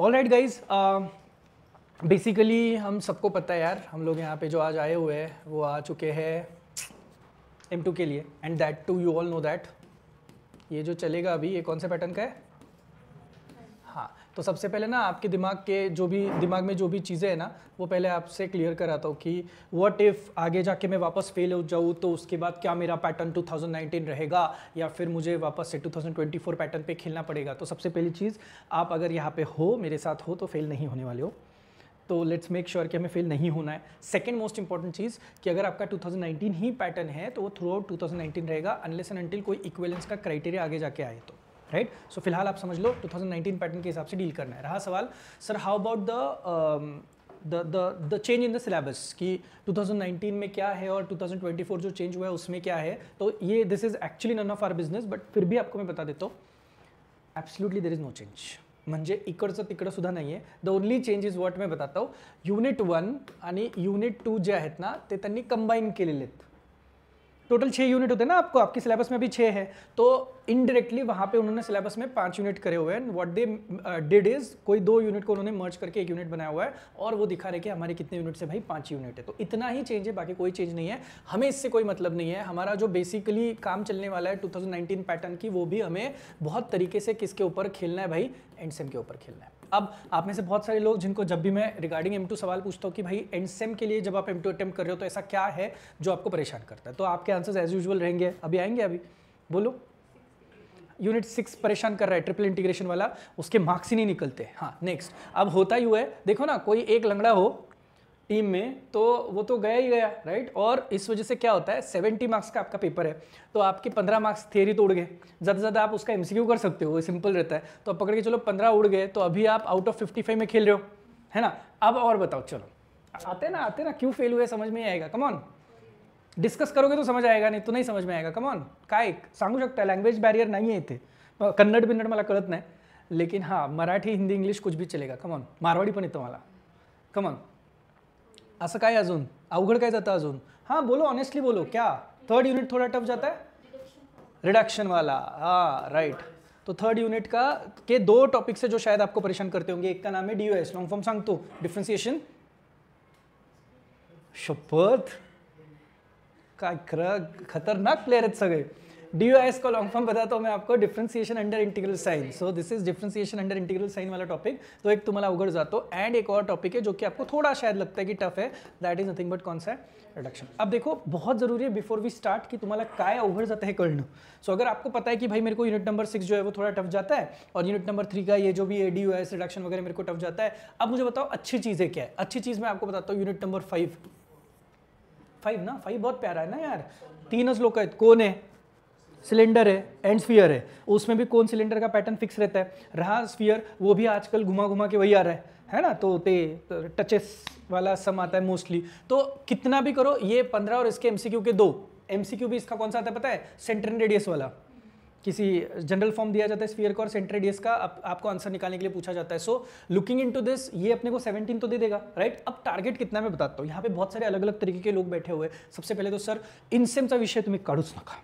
All right guys basically हम सबको पता है यार हम लोग यहाँ पे जो आज आए हुए हैं वो आ चुके हैं एम टू के लिए and that too you all know that ये जो चलेगा अभी ये कौन से पैटर्न का है तो सबसे पहले ना आपके दिमाग के जो भी दिमाग में जो भी चीज़ें हैं ना वो पहले आपसे क्लियर कराता हूँ कि वॉट इफ़ आगे जाके मैं वापस फेल हो जाऊँ तो उसके बाद क्या मेरा पैटर्न 2019 रहेगा या फिर मुझे वापस से 2024 पैटर्न पे खेलना पड़ेगा तो सबसे पहली चीज़ आप अगर यहाँ पे हो मेरे साथ हो तो फेल नहीं होने वाले हो तो लेट्स मेक श्योर कि हमें फेल नहीं होना है सेकेंड मोस्ट इंपॉर्टेंट चीज़ कि अगर आपका 2019 ही पैटर्न है तो वो थ्रू आउट टू रहेगा अनलेस एंड अनटिल कोई इक्वेलेंस का क्राइटेरिया आगे जाके आए तो राइट सो फिलहाल आप समझ लो 2019 पैटर्न के हिसाब से डील करना है रहा सवाल sir how about the the change in the syllabus कि 2019 में क्या है और 2024 जो चेंज हुआ है उसमें क्या है तो ये this is actually none of our business but फिर भी आपको मैं बता देता हूँ absolutely there is no change म्हणजे इकडचं तिकडंसुद्धा नाही आहे the only change is what मी बतातो युनिट वन आणि युनिट टू जे आहेत ना ते त्यांनी कंबाईन केलेले आहेत टोटल छः यूनिट होते ना आपको आपकी सिलेबस में भी छः है तो इनडायरेक्टली वहाँ पे उन्होंने सिलेबस में पांच यूनिट करे हुए हैं व्हाट दे डिड इज कोई दो यूनिट को उन्होंने मर्ज करके एक यूनिट बनाया हुआ है और वो दिखा रहे कि हमारे कितने यूनिट से भाई पांच यूनिट है तो इतना ही चेंज है बाकी कोई चेंज नहीं है हमें इससे कोई मतलब नहीं है हमारा जो बेसिकली काम चलने वाला है टू पैटर्न की वो भी हमें बहुत तरीके से किसके ऊपर खेलना है भाई एंडसेम के ऊपर खेलना है अब आप में से बहुत सारे लोग जिनको जब भी मैं रिगार्डिंग एम सवाल पूछता हूँ कि भाई एंडसेम के लिए जब आप एम टू कर रहे हो तो ऐसा क्या है जो आपको परेशान करता है तो आपके आंसर एज यूजल रहेंगे अभी आएंगे अभी बोलो यूनिट सिक्स परेशान कर रहा है ट्रिपल इंटीग्रेशन वाला उसके मार्क्स ही नहीं निकलते हाँ नेक्स्ट अब होता ही हुआ है देखो ना कोई एक लंगड़ा हो टीम में तो वो तो गया ही गया राइट और इस वजह से क्या होता है सेवेंटी मार्क्स का आपका पेपर है तो आपके पंद्रह मार्क्स थियरी तो उड़ गए ज़्यादा से ज़्यादा आप उसका एमसीक्यू कर सकते हो सिंपल रहता है तो आप पकड़ के चलो पंद्रह उड़ गए तो अभी आप आउट ऑफ फिफ्टी फाइव में खेल रहे हो है ना अब और बताओ चलो आते ना आते ना क्यों फेल हुए समझ में आएगा कमॉन डिस्कस करोगे तो समझ आएगा नहीं तो नहीं समझ में आएगा कमॉन काय सांगू शकता लँग्वेज बॅरियर नाही आहे इथे कन्नड बिन्नड मला कहत नहीं लेकिन हाँ मराठी हिंदी इंग्लिश कुछ भी चलेगा कमॉन मारवाडी पे येतं मला कमॉन अस का अजून अवघड काय जातं अजून बोलो ऑनेस्टली बोलो क्या थर्ड यूनिट थोड़ा टफ जाता है रिडक्शन वाला हाँ राइट तो थर्ड यूनिट का के दो टॉपिक से जो शायद आपको परेशान करते होंगे एक का नाम है d u s long form सांगतो डिफ्रेंसिएशन शपथ खतरनाक प्लेयर है सगे डी यू आई एस का लॉन्ग फॉर्म बताता हूँ मैं आपको differentiation under integral sign so this is differentiation under integral sign वाला टॉपिक तो एक तुम्हारा उगड़ हूँ एंड एक और टॉपिक है जो कि आपको थोड़ा शायद लगता है कि टफ है दैट इज नथिंग बट कौन सा रिडक्शन अब देखो बहुत जरूरी है बिफोर वी स्टार्ट कि तुम्हारा काय उघड़ जाता है कर्ण सो so, अगर आपको पता है कि भाई मेरे को यूनिट नंबर सिक्स जो है वो थोड़ा टफ जाता है और यूनिट नंबर थ्री का ये जो भी a d u s reduction वगैरह मेरे को टफ जाता है अब मुझे बताओ अच्छी चीज़ें क्या है अच्छी चीज़ मैं आपको बताता हूँ यूनिट नंबर फाइव फाइव ना फाइव बहुत प्यारा है ना यार तीन स्लोक है कौन है सिलेंडर है एंड स्फीयर है उसमें भी कौन सिलेंडर का पैटर्न फिक्स रहता है रहा स्फीयर वो भी आजकल घुमा घुमा के वही आ रहा है है ना तो ते टचेस तो वाला सम आता है मोस्टली तो कितना भी करो ये पंद्रह और इसके एमसीक्यू के दो एमसीक्यू भी इसका कौन सा आता है पता है सेंटर रेडियस वाला किसी जनरल फॉर्म दिया जाता है स्फीयर का और सेंटर डीएस का आप, आपको आंसर निकालने के लिए पूछा जाता है सो लुकिंग इन दिस ये अपने को 17 तो दे देगा राइट right? अब टारगेट कितना मैं बताता हूँ यहाँ पे बहुत सारे अलग अलग तरीके के लोग बैठे हुए सबसे पहले तो सर का विषय तुम्ही काढूच नका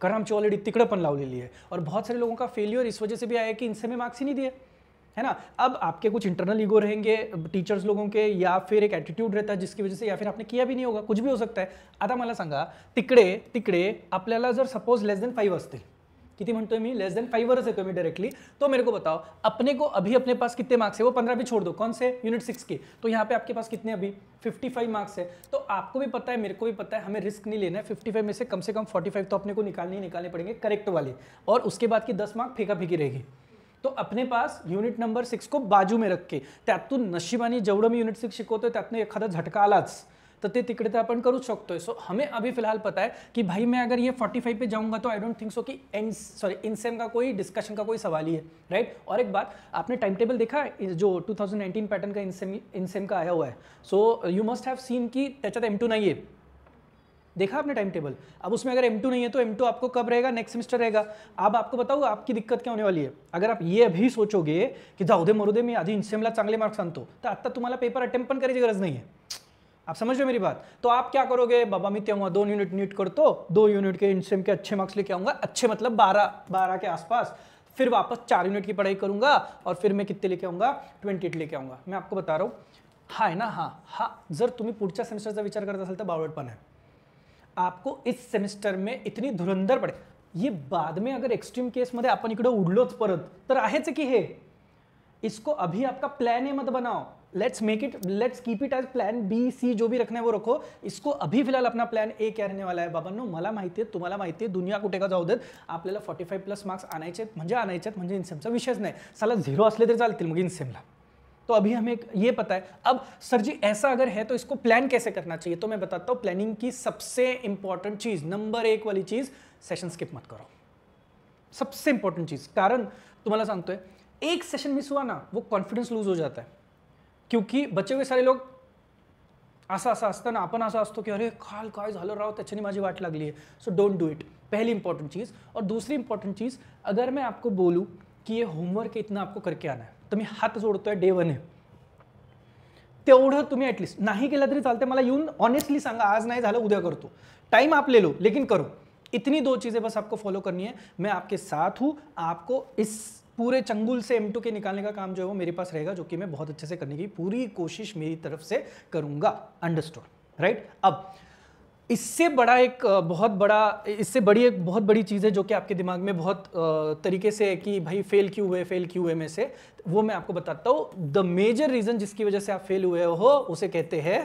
कारण आमची ऑलरेडी तिकडं लाव ले लिए और बहुत सारे लोगों का फेलियर इस वजह से भी आया कि इनसे में मार्क्स ही नहीं दिए है ना अब आपके कुछ इंटरनल ईगो रहेंगे टीचर्स लोगों के या फिर एक एटीट्यूड रहता है जिसकी वजह से या फिर आपने किया भी नहीं होगा कुछ भी हो सकता है आता मैं संगा तिकडे तिकडे अपने जर सपोज लेस देन फाइव आते हैं किती म्हणतोय मैं लेस देन है तो मी डायरेक्टली तो मेरे को बताओ अपने को अभी अपने पास कितने मार्क्स है वो पंद्रह भी छोड़ दो कौन से यूनिट सिक्स के तो यहाँ पे आपके पास कितने अभी फिफ्टी फाइव मार्क्स है तो आपको भी पता है मेरे को भी पता है हमें रिस्क नहीं लेना है फिफ्टी फाइव में से कम से कम फोर्टी फाइव तो अपने को निकालने ही निकालने पड़ेंगे करेक्ट वाले और उसके बाद की दस मार्क फेंका फेंकी रहेगी तो अपने पास यूनिट नंबर सिक्स को बाजू में रख के त्यातून नशीबानी जेवढं मी यूनिट सिक्स शिकवतोय त्यातनं झटका आलाज़ तो ते तिकडे तर आपण सो हमें अभी फिलहाल पता है कि भाई मैं अगर ये 45 पे जाऊंगा तो आई डोंट थिंक सो कि एन सॉरी इनसेम का कोई डिस्कशन का कोई सवाल ही है राइट और एक बात आपने टाइम टेबल देखा जो 2019 पैटर्न का इनसेम इनसेम का आया हुआ है so you must have seen की त्याच्यात एम टू है देखा आपने टाइम टेबल अब उसमें अगर M2 नहीं है तो M2 आपको कब रहेगा नेक्स्ट सेमेस्टर रहेगा अब आपको बताओ आपकी दिक्कत क्या होने वाली है अगर आप ये अभी सोचोगे कि जाऊदे मरुदे में आधी इन्सेमला चांगले मार्क्स आणतो तो आता तुम्हारा पेपर अटेम्प्ट पण करायची गरज नाही आहे आप समझ रहे मेरी बात तो आप क्या करोगे बाबा मित्य क्या दो यूनिट नीट कर तो दो यूनिट के इंस्टेम के अच्छे मार्क्स लेके आऊंगा अच्छे मतलब बारह बारह के आसपास फिर वापस चार यूनिट की पढ़ाई करूंगा और फिर मैं कितने लेके आऊंगा ट्वेंटी एट लेके आऊंगा मैं आपको बता रहा हूँ हाँ है ना हाँ हाँ जर तुम्हें पूछा सेमेस्टर सेमिस्टरचा विचार करता असाल तर बावळटपण है आपको इस सेमेस्टर में इतनी धुरंधर पडे ये बाद में अगर एक्सट्रीम केस केसमध्ये अपन इकड़े उडलोच परत तो है कि हे इसको अभी आपका प्लान ए मत बनाओ let's make it let's keep it as plan b c जो भी रखना है वो रखो इसको अभी फिलहाल अपना प्लान ए क्या रहने वाला है नो मला माहिती आहे तुम्हाला माहिती आहे दुनिया कुठे का जाऊ देत आपल्याला फोर्टी फाइव प्लस मार्क्स आणायचे आहेत म्हणजे आणायचे आहेत म्हणजे इन्सेमचा विषयच नाही साला झिरो असले तरी चालतील मग इन्सेमला तो अभी हमें ये पता है अब सर जी ऐसा अगर है तो इसको प्लान कैसे करना चाहिए तो मैं बताता हूँ प्लानिंग की सबसे इंपॉर्टेंट चीज़ नंबर एक वाली चीज़ सेशन स्किप मत करो सबसे इंपॉर्टेंट चीज़ कारण संगत है एक सेशन मिस हुआ ना वो कॉन्फिडेंस लूज हो जाता है क्योंकि बच्चे हुए सारे लोग अपन असं अरे काल काय रहा वाट लगली है सो डोंट डू इट पहली इंपॉर्टेंट चीज़ और दूसरी इंपॉर्टेंट चीज़ अगर मैं आपको बोलूँ कि ये होमवर्क इतना आपको करके आना है तो मैं हाथ जोड़ते है डे वन है तेवढं तुम्ही ॲटलिस्ट नाही केलं तरी चालते मला येऊन ऑनेस्टली सांगा आज नहीं झालं उद्या करतो टाइम आप ले लो लेकिन करो इतनी दो चीज़ें बस आपको फॉलो करनी है मैं आपके साथ हूँ आपको इस पूरे चंगुल से एम के निकालने का काम जो है वो मेरे पास रहेगा जो कि मैं बहुत अच्छे से करने की पूरी कोशिश मेरी तरफ से करूंगा अंडरस्टोर राइट अब इससे बड़ा एक बहुत बड़ा इससे बड़ी एक बहुत बड़ी चीज़ है जो कि आपके दिमाग में बहुत तरीके से है कि भाई फेल क्यों हुए फेल क्यों हुए में से वो मैं आपको बताता हूँ द मेजर रीज़न जिसकी वजह से आप फेल हुए हो उसे कहते हैं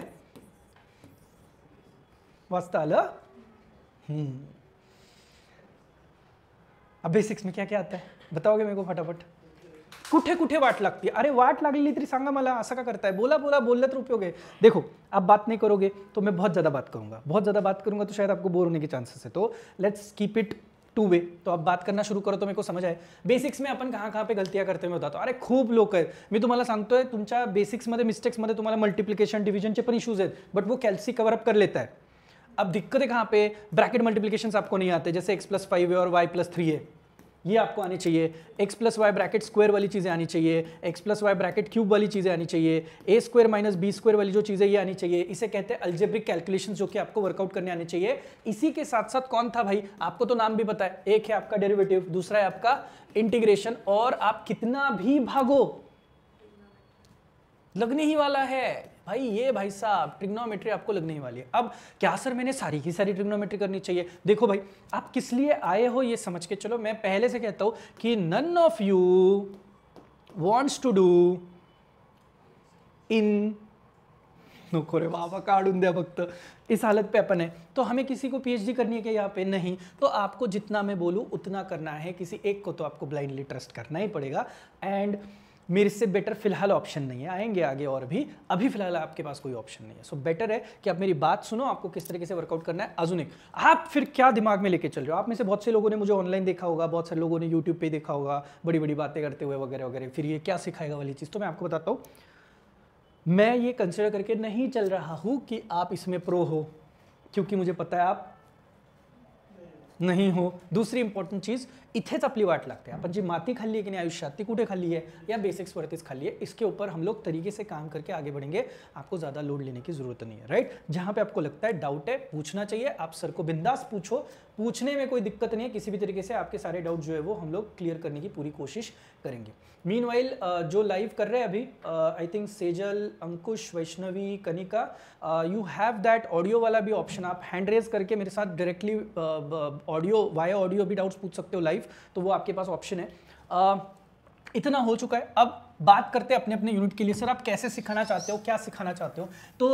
वास्ताल हम्म। अब बेसिक्स में क्या क्या आता है बताओगे मेरे को फटाफट कुठे कुठे वाट लगती अरे वाट लागलेली तरी सांगा माला असं का है बोला बोला बोलने तो उपयोग है देखो आप बात नहीं करोगे तो मैं बहुत ज़्यादा बात करूंगा बहुत ज़्यादा बात करूंगा तो शायद आपको बोर होने के चांसेस है तो let's keep it two way तो आप बात करना शुरू करो तो मेरे को समझ आए बेसिक्स में अपन कहाँ कहाँ पे गलतियाँ करते मी होता अरे खूब लोग तुम्हारा लोक है तुम्हार बेसिक्स सांगतोय मिस्टेक्स बेसिक्समध्ये तुम्हारा तुम्हाला मल्टिप्लिकेशन के पर इशूज है बट वो कॅल्सी कवरअप कर लेता है अब दिक्कत है कहाँ पे ब्रैकेट मल्टीप्लिकेशन आपको नहीं आते जैसे एक्स प्लस फाइव है और वाई प्लस थ्री है ये आपको आनी चाहिए x plus Y bracket square वाली चीज़ें आनी चाहिए x plus Y bracket cube वाली चीज़ें आनी चाहिए A square minus B square वाली जो चीज़ें ये आनी चाहिए इसे कहते हैं अल्जेब्रिक कैलकुलेशन जो कि आपको वर्कआउट करने आने चाहिए इसी के साथ साथ कौन था भाई आपको तो नाम भी पता है एक है आपका डेरिवेटिव दूसरा है आपका इंटीग्रेशन और आप कितना भी भागो लगने ही वाला है भाई ये भाई साहब ट्रिग्नोमेट्री आपको लगने ही वाली है अब क्या सर मैंने सारी की सारी ट्रिग्नोमेट्री करनी चाहिए देखो भाई आप किस लिए आए हो ये समझ के चलो मैं पहले से कहता हूं कि none of you wants to do इन नको बाबा काढून द्या फक्त इस हालत पे अपन है तो हमें किसी को पीएचडी करनी है क्या यहाँ पे नहीं तो आपको जितना मैं बोलूँ उतना करना है किसी एक को तो आपको ब्लाइंडली ट्रस्ट करना ही पड़ेगा एंड मेरे से बेटर फिलहाल ऑप्शन नहीं है आएंगे आगे और भी अभी फिलहाल आपके पास कोई ऑप्शन नहीं है सो so, बेटर है कि आप मेरी बात सुनो आपको किस तरीके से वर्कआउट करना है आधुनिक आप फिर क्या दिमाग में लेके चल रहे हो आप में से बहुत से लोगों ने मुझे ऑनलाइन देखा होगा बहुत सारे लोगों ने यूट्यूब पर देखा होगा बड़ी बड़ी बातें करते हुए वगैरह वगैरह फिर ये क्या सिखाएगा वाली चीज़ तो मैं आपको बताता हूँ मैं ये कंसिडर करके नहीं चल रहा हूँ कि आप इसमें प्रो हो क्योंकि मुझे पता है आप नहीं हो दूसरी इंपॉर्टेंट चीज़ इथेच अपनी वाट हैं अपन जी माती खाली है कि नहीं आयुष्या ती कुठे खाली है या बेसिक्स परतेज खाली है इसके ऊपर हम लोग तरीके से काम करके आगे बढ़ेंगे आपको ज़्यादा लोड लेने की ज़रूरत नहीं है राइट जहाँ पे आपको लगता है डाउट है पूछना चाहिए आप सर को बिंदास पूछो पूछने में कोई दिक्कत नहीं है किसी भी तरीके से आपके सारे डाउट जो है वो हम लोग क्लियर करने की पूरी कोशिश करेंगे मीन जो लाइव कर रहे हैं अभी I think Sejal Ankush Vaishnavi Kanika you have that audio वाला भी ऑप्शन आप हैंड रेज करके मेरे साथ डायरेक्टली ऑडियो वाया ऑडियो भी डाउट्स पूछ सकते हो लाइव फाइव तो वो आपके पास ऑप्शन है आ, इतना हो चुका है अब बात करते हैं अपने अपने यूनिट के लिए सर आप कैसे सिखाना चाहते हो क्या सिखाना चाहते हो तो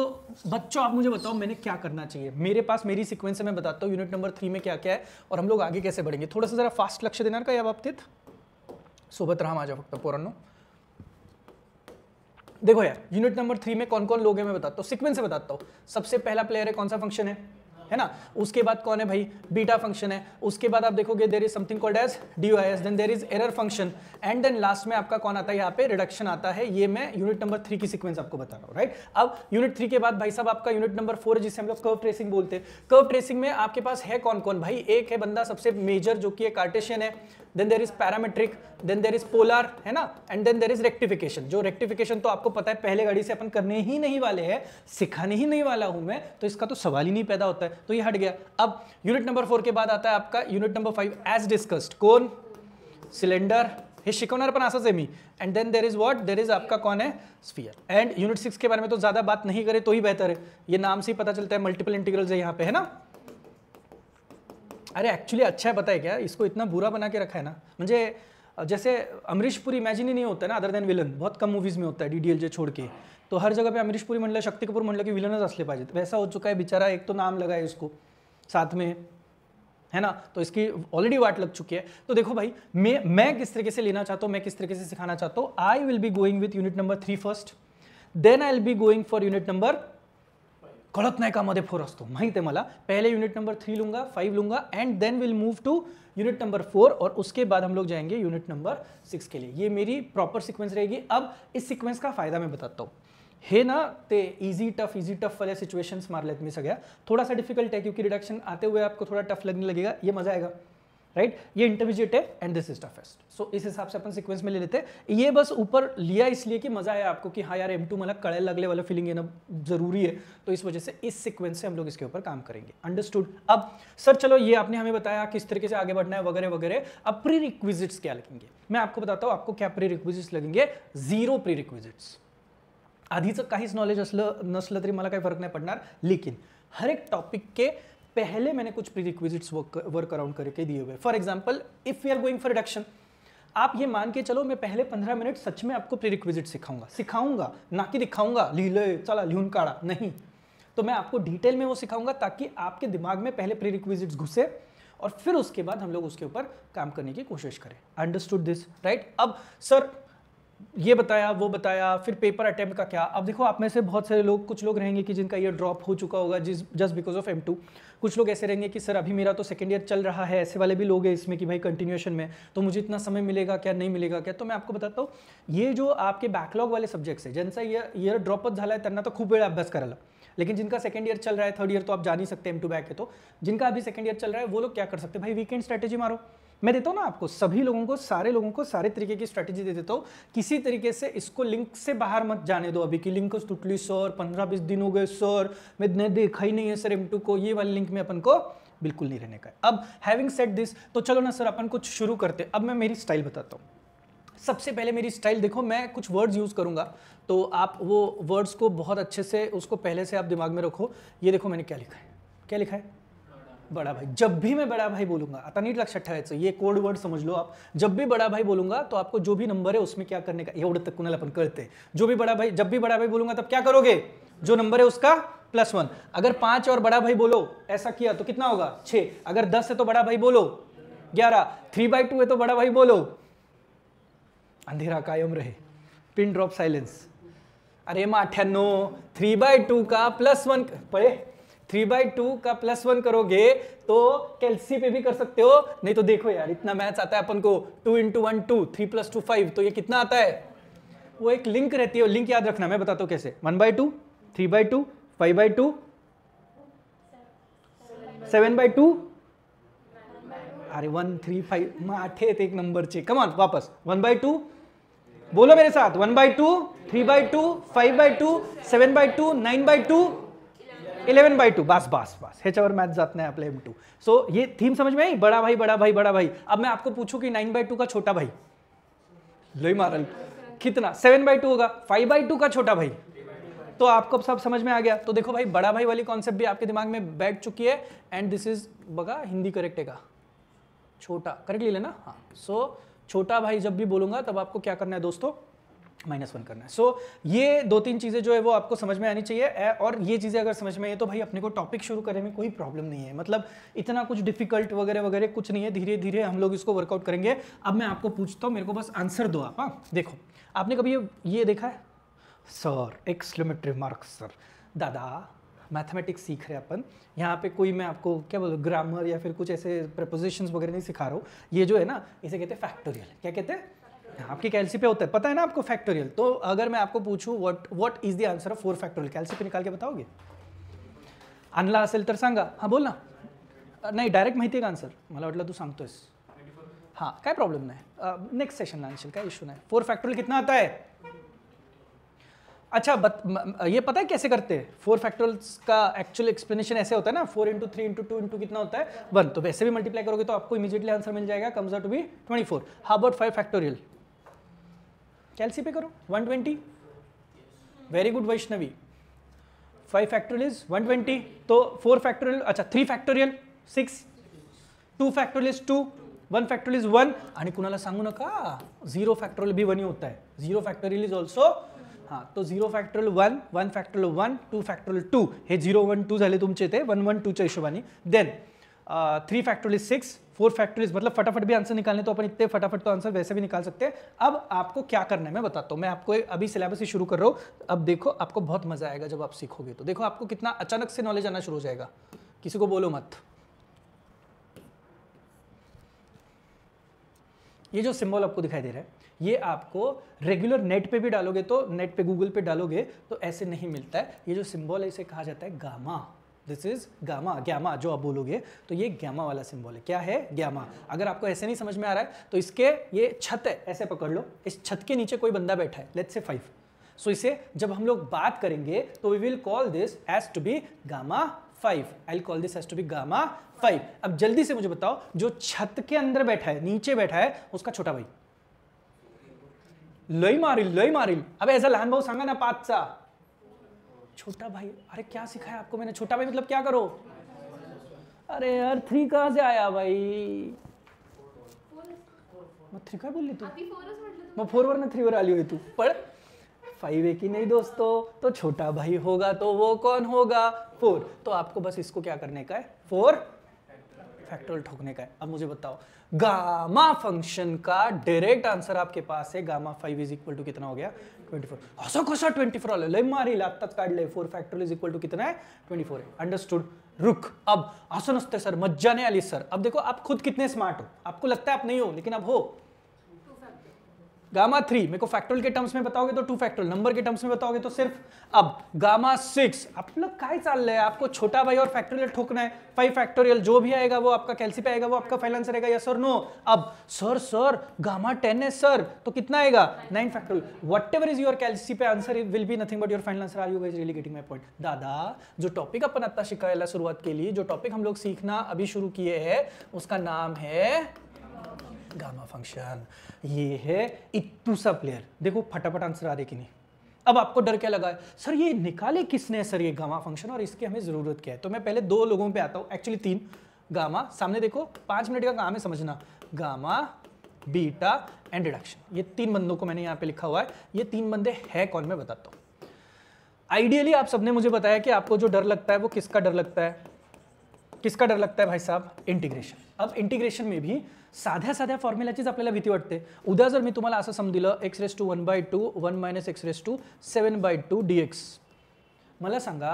बच्चों आप मुझे बताओ मैंने क्या करना चाहिए मेरे पास मेरी सिक्वेंस है मैं बताता हूँ यूनिट नंबर थ्री में क्या क्या है और हम लोग आगे कैसे बढ़ेंगे थोड़ा सा जरा फास्ट लक्ष्य देना का या बाबतीत सोबत राहा माझ्या फक्त पोरनो देखो यार यूनिट नंबर थ्री में कौन कौन लोग हैं मैं बताता हूँ सिक्वेंस से बताता हूँ सबसे पहला प्लेयर है कौन सा फंक्शन है है ना उसके बाद कौन है भाई बीटा फंक्शन है उसके बाद आप देखोगे there is something called as D O S then there is error function and then last में आपका कौन आता है यहाँ पे रिडक्शन आता है ये मैं यूनिट नंबर थ्री की सिक्वेंस आपको बता रहा हूँ राइट अब यूनिट थ्री के बाद भाई साहब आपका यूनिट नंबर फोर जिसे हम लोग कर्व ट्रेसिंग बोलते हैं कर्व ट्रेसिंग में आपके पास है कौन कौन भाई एक है बंदा सबसे मेजर जो कि कार्टेशियन है then there is parametric then there is polar है ना and then there is rectification जो रेक्टिफिकेशन तो आपको पता है पहले गाड़ी से अपन करने ही नहीं वाले हैं सिखाने ही नहीं वाला हूं मैं तो इसका तो सवाल ही नहीं पैदा होता है तो ये हट गया अब यूनिट नंबर फोर के बाद आता है आपका unit number five as discussed cone cylinder शिकोनर शिकवणार आसा असंच मी and then there is what there is आपका कौन है स्फीयर एंड यूनिट सिक्स के बारे में तो ज़्यादा बात नहीं करे तो ही बेहतर है ये नाम से ही पता चलता है मल्टीपल इंटीग्रल्स है यहाँ पे है ना अरे एक्चुअली अच्छा है बताए क्या इसको इतना बुरा बना के रखा है ना मुझे जैसे अमरीश पुरी इमेजिन ही नहीं होता है ना अदर देन विलन बहुत कम मूवीज़ में होता है डी डी छोड़ के तो हर जगह पे अमरीश पुरी म्हणलं शक्ति कपूर म्हणलं की विलनच असले पाहिजेत वैसा हो चुका है बेचारा एक तो नाम लगा है उसको साथ में है ना तो इसकी ऑलरेडी वाट लग चुकी है तो देखो भाई मैं मैं किस तरीके से लेना चाहता हूँ मैं किस तरीके से सिखाना चाहता हूँ I will be going with unit number three first then I will be going for unit number नहीं का मे फोर आतो महित है मेरा पहले यूनिट नंबर थ्री लूंगा फाइव लूंगा and then will move to unit number four और उसके बाद हम लोग जाएंगे यूनिट नंबर सिक्स के लिए ये मेरी प्रॉपर सिक्वेंस रहेगी अब इस सिक्वेंस का फायदा मैं बताता हूँ हे ना ते इजी टफ इजी टफ वाले मार लेते मैं सगळ्या थोड़ा सा डिफिकल्ट है क्योंकि रिडक्शन आते हुए आपको थोड़ा टफ लगने लगेगा ये मजा आएगा राइट ये इंटरमीडिएट है and this is the toughest so इस हिसाब से अपन सीक्वेंस में ले लेते हैं ये बस ऊपर लिया इसलिए कि मजा आया आपको कि हाँ यार एम टू मतलब कड़े लगने वाला फीलिंग है ना जरूरी है तो इस वजह से इस सीक्वेंस से हम लोग इसके ऊपर काम करेंगे अंडरस्टूड अब सर चलो ये आपने हमें बताया किस तरीके से आगे बढ़ना है वगैरह वगैरह अब प्री रिक्विजिट्स क्या लगेंगे मैं आपको बताता हूँ आपको क्या प्री रिक्विजिट्स लगेंगे जीरो प्री रिक्विजिट्स आधीच काहीच नॉलेज असलं नसलं तरी मला काही फरक नाही पडणार लेकिन हर एक टॉपिक के पहले मैंने कुछ प्री रिक्विजिट्स वर्क अराउंड करके दिए हुए for example if you are going for reduction आप ये मान के चलो मैं पहले पंद्रह मिनट सच में आपको प्री रिक्विजिट सिखाऊंगा सिखाऊंगा ना कि दिखाऊंगा लीले चला लून काड़ा नहीं तो मैं आपको डिटेल में वो सिखाऊंगा ताकि आपके दिमाग में पहले प्री रिक्विजिट्स घुसे और फिर उसके बाद हम लोग उसके ऊपर काम करने की कोशिश करें अंडरस्टूड दिस राइट अब सर ये बताया वो बताया फिर पेपर अटैम्प्ट का क्या अब देखो आप में से बहुत सारे लोग कुछ लोग रहेंगे कि जिनका ये ड्रॉप हो चुका होगा जिस just because of M two कुछ लोग ऐसे रहेंगे कि सर अभी मेरा तो सेकेंड ईयर चल रहा है ऐसे वाले भी लोग हैं इसमें कि भाई कंटिन्यूएशन में तो मुझे इतना समय मिलेगा क्या नहीं मिलेगा क्या तो मैं आपको बताता हूँ ये जो आपके बैकलॉग वाले सब्जेक्ट्स है ज्यांचा इयर इयर है झाला तो खूब तर खूप वेळ अभ्यास करायला लेकिन जिनका सेकंड ईयर चल रहा है थर्ड ईयर तो आप जा नहीं सकते एम टू बैक है तो जिनका अभी सेकंड ईयर चल रहा है वो लोग क्या कर सकते हैं भाई वीकेंड स्ट्रैटेजी मारो मैं देता हूँ ना आपको सभी लोगों को सारे लोगों को सारे तरीके की स्ट्रैटेजी दे देता हूँ किसी तरीके से इसको लिंक से बाहर मत जाने दो अभी की लिंक टूट ली सर पंद्रह बीस दिन हो गए सर मैंने देखा ही नहीं है सर एम को ये वाले लिंक में अपन को बिल्कुल नहीं रहने का अब हैविंग सेट दिस तो चलो ना सर अपन कुछ शुरू करते अब मैं मेरी स्टाइल बताता हूँ सबसे पहले मेरी स्टाइल देखो मैं कुछ वर्ड्स यूज़ करूँगा तो आप वो वर्ड्स को बहुत अच्छे से उसको पहले से आप दिमाग में रखो ये देखो मैंने क्या लिखा है क्या लिखा है बड़ा भाई जब भी मैं बड़ा भाई बोलूंगा आता नीट लक्षात ठेवायचं ये कोड वर्ड समझ लो आप जब भी बड़ा भाई बोलूंगा तो आपको जो भी नंबर है उसमें क्या करने का एवढं तक कुणाला पण कळते जो भी बड़ा भाई जब भी बड़ा भाई बोलूंगा तब क्या करोगे जो नंबर है उसका प्लस वन अगर पांच और बड़ा भाई बोलो ऐसा किया तो कितना होगा छे अगर दस है तो बड़ा भाई बोलो ग्यारह थ्री बाई टू है तो बड़ा भाई बोलो अंधेरा कायम रहे पिन ड्रॉप साइलेंस अरे माँ अठानो थ्री बाय टू का प्लस वन पड़े थ्री बाई टू का प्लस वन करोगे तो कैल्सी पे भी कर सकते हो नहीं तो देखो यार इतना मैथ्स आता है अपन को two into one two three plus two five तो ये कितना आता है वो एक लिंक रहती है लिंक याद रखना मैं बताता हूँ कैसे one by two three by two five by two seven by two अरे वन थ्री फाइव आठे थे एक नंबर चे कमान वापस वन बाई टू बोलो मेरे साथ one by two three by two five by two seven by two nine by two eleven by two बस बस बस हेचवर मैथ जाते हैं अपने एम टू सो ये थीम समझ में आई बड़ा भाई बड़ा भाई बड़ा भाई अब मैं आपको पूछूं कि नाइन बाई टू का छोटा भाई लोई मारल कितना सेवन बाई टू होगा फाइव बाई टू का छोटा भाई तो आपको सब समझ में आ गया तो देखो भाई बड़ा भाई वाली कॉन्सेप्ट भी आपके दिमाग में बैठ चुकी है एंड दिस इज बगा हिंदी करेक्ट है का छोटा करेक्ट ले लेना हाँ सो so, छोटा भाई जब भी बोलूंगा तब आपको क्या करना है दोस्तों माइनस वन करना है सो so, ये दो तीन चीज़ें जो है वो आपको समझ में आनी चाहिए और ये चीज़ें अगर समझ में आए तो भाई अपने को टॉपिक शुरू करने में कोई प्रॉब्लम नहीं है मतलब इतना कुछ डिफिकल्ट वगैरह वगैरह कुछ नहीं है धीरे धीरे हम लोग इसको वर्कआउट करेंगे अब मैं आपको पूछता हूँ मेरे को बस आंसर दो आप हाँ देखो आपने कभी ये, ये देखा है सर एक्सलोमेट्री मार्क्स सर दादा मैथमेटिक्स सीख रहे अपन यहाँ पे कोई मैं आपको क्या बोलूँ ग्रामर या फिर कुछ ऐसे प्रपोजिशंस वगैरह नहीं सिखा रहा हूँ ये जो है ना इसे कहते हैं फैक्टोरियल क्या कहते हैं आपकी कैलसी पे होता है पता है ना आपको फैक्टोरियल तो अगर मैं आपको पूछूं what what is the answer of four factorial कैलसी पे निकाल के बताओगे अनला असेल तर सांगा हाँ बोल ना नाही डायरेक्ट माहिती आहे का आन्सर मला वाटलं तू सांगतोयस हां काय प्रॉब्लेम नाही नेक्स्ट सेशनला आणशील काय इशू नाही फोर फैक्टोरियल कितना आता है अच्छा बत, ये पता है कैसे करते हैं फोर फैक्टोरियल्स का एक्चुअल एक्सप्लेनेशन ऐसे होता है ना four into three into two into कितना होता है वन तो वैसे भी मल्टीप्लाई करोगे तो आपको इमीजिएटली आंसर मिल जाएगा comes out to be twenty four how about five factorial कैलसी पे करो 120 very good Vaishnavi five factorial is 120 तो फोर फैक्टोरियल अच्छा three factorial six two factorial is two one factorial is one आणि कुणाला सांगू नका झिरो फॅक्टोरियल बी वन होता है झिरो फॅक्टोरियल इज ऑल्सो हां तो zero factorial one one factorial one two factorial two हे झिरो वन टू झाले तुमचे ते वन वन टूच्या हिशोबाने then three factorial six four factorial मतलब फटाफट भी आंसर निकालने तो अपन इतने फटाफट तो आंसर वैसे भी निकाल सकते हैं अब आपको क्या करना है मैं बताता हूँ मैं आपको अभी सिलेबस ही शुरू कर रहा हूँ अब देखो आपको बहुत मजा आएगा जब आप सीखोगे तो देखो आपको कितना अचानक से नॉलेज आना शुरू हो जाएगा किसी को बोलो मत ये जो सिंबल आपको दिखाई दे रहा है ये आपको रेगुलर नेट पे भी डालोगे तो नेट पे गूगल पे डालोगे तो ऐसे नहीं मिलता है ये जो सिंबल है इसे कहा जाता है gamma this is gamma gamma जो आप बोलोगे तो ये गामा वाला सिंबल है क्या है गामा अगर आपको ऐसे नहीं समझ में आ रहा है तो इसके ये छत है ऐसे पकड़ लो इस छत के नीचे कोई बंदा बैठा है लेट्स से फाइव सो इसे जब हम लोग बात करेंगे तो we will call this as to be gamma five I call this as to be gamma five अब जल्दी से मुझे बताओ जो छत के अंदर बैठा है नीचे बैठा है उसका छोटा भाई लोई मारिल लोई मारिल अब ऐसा लहन भाऊ सांगा ना सा छोटा भाई अरे क्या सिखाया आपको मैंने छोटा भाई मतलब क्या करो अरे यार थ्री कहाँ से आया भाई मैं थ्री का बोल ली तू मैं फोर वर ना थ्री वर वाली हुई तू पढ़ फाइव एक ही नहीं दोस्तों तो छोटा भाई होगा तो वो कौन होगा फोर तो आपको बस इसको क्या करने का है फोर फैक्टोरियल ठोकने का है अब मुझे बताओ गामा फंक्शन का डायरेक्ट आंसर आपके पास है gamma five is equal to कितना हो गया फोर आत्ताच हाँ, four factor is equal to कितना है फोर है अंडरस्टूड रुक अब नसते सर मज्जा नहीं आली सर अब देखो आप खुद कितने स्मार्ट हो आपको लगता है आप नहीं हो लेकिन अब हो गामा थ्री मेरे को फैक्टोरियल के टर्म्स में बताओगे तो टू फैक्टोरियल नंबर के टर्म्स में बताओगे तो सिर्फ अब गामा सिक्स आप लोग काय चाल रहे हैं आपको छोटा भाई और फैक्टोरियल ठोकना है फाइव फैक्टोरियल जो भी आएगा वो आपका कैलसी आएगा वो आपका फाइल आंसर आएगा या सर नो अब सर सर गामा टेन है सर तो कितना आएगा nine factorial what is your कैलसी पे answer will be nothing but your final answer are you guys really getting my point दादा जो टॉपिक अपन आता शिकायला शुरुआत के लिए जो टॉपिक हम लोग सीखना अभी शुरू किए हैं उसका नाम है गामा फंक्शन ये है सा प्लेयर देखो फटाफट आंसर आ रहे कि नहीं अब आपको डर क्या लगा है सर ये निकाले किसने सर ये गामा फंक्शन और इसकी हमें ज़रूरत क्या है तो मैं पहले दो लोगों पे आता हूँ एक्चुअली तीन गामा सामने देखो पांच मिनट का काम है समझना गामा बीटा एंड डिडक्शन ये तीन बंदों को मैंने यहाँ पे लिखा हुआ है ये तीन बंदे है कौन मैं बताता हूँ आइडियली आप सबने मुझे बताया कि आपको जो डर लगता है वो किसका डर लगता है किसका डर लगता है भाई साहब इंटिग्रेशन अब इंटिग्रेशन में भी साध्या साध्या फॉर्म्युलाचीच आपल्याला भीती वाटते उद्या जर मी तुम्हाला असं समजलं X raise to one by two one minus X raise to seven by two D X मला सांगा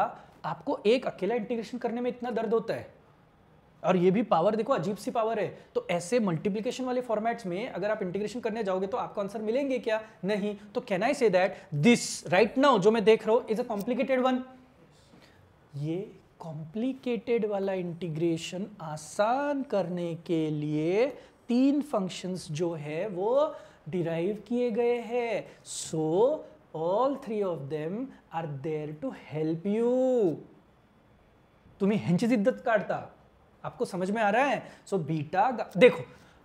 आपको एक अकेला इंटीग्रेशन करने में इतना दर्द होता है और ये भी पावर देखो अजीब सी पावर है तो ऐसे मल्टीप्लिकेशन वाले फॉर्मेट्स में अगर आप इंटीग्रेशन करने जाओगे तो आपको आंसर मिलेंगे क्या नहीं तो can I say that this right now जो मैं देख रहा हूं इज अ कॉम्प्लिकेटेड वन ये कॉम्प्लिकेटेड वाला इंटीग्रेशन आसान करने के लिए तीन फंक्शंस जो है वो डिराइव किए गए हैं so all three of them are there to help you तुम्हें हिंच जिद्दत काटता आपको समझ में आ रहा है सो so, बीटा देखो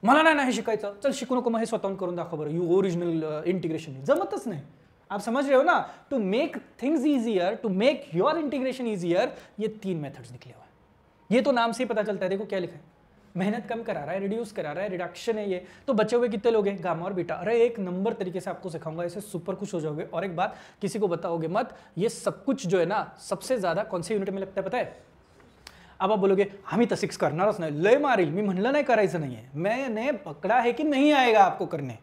मला ना नाही शिकायचं चल शिकू नको मग हे स्वतःहून करून दाखव बरं यू ओरिजिनल इंटिग्रेशन जमतच नाही आप समझ रहे हो ना to make things easier to make your integration easier ये तीन मेथड्स निकले हुए हैं ये तो नाम से ही पता चलता है देखो क्या लिखा है मेहनत कम करा रहा है रिड्यूस करा रहा है रिडक्शन है ये तो बचे हुए कितने लोग हैं गामा और बेटा अरे एक नंबर तरीके से आपको सिखाऊंगा इसे सुपर खुश हो जाओगे और एक बात किसी को बताओगे मत ये सब कुछ जो है ना सबसे ज्यादा कौन से यूनिट में लगता है पता है अब आप बोलोगे आम्ही तो सिक्स करना ले मारी मैं म्हणलं नहीं करायचं नहीं है मैंने पकडा है कि नहीं आएगा आपको करने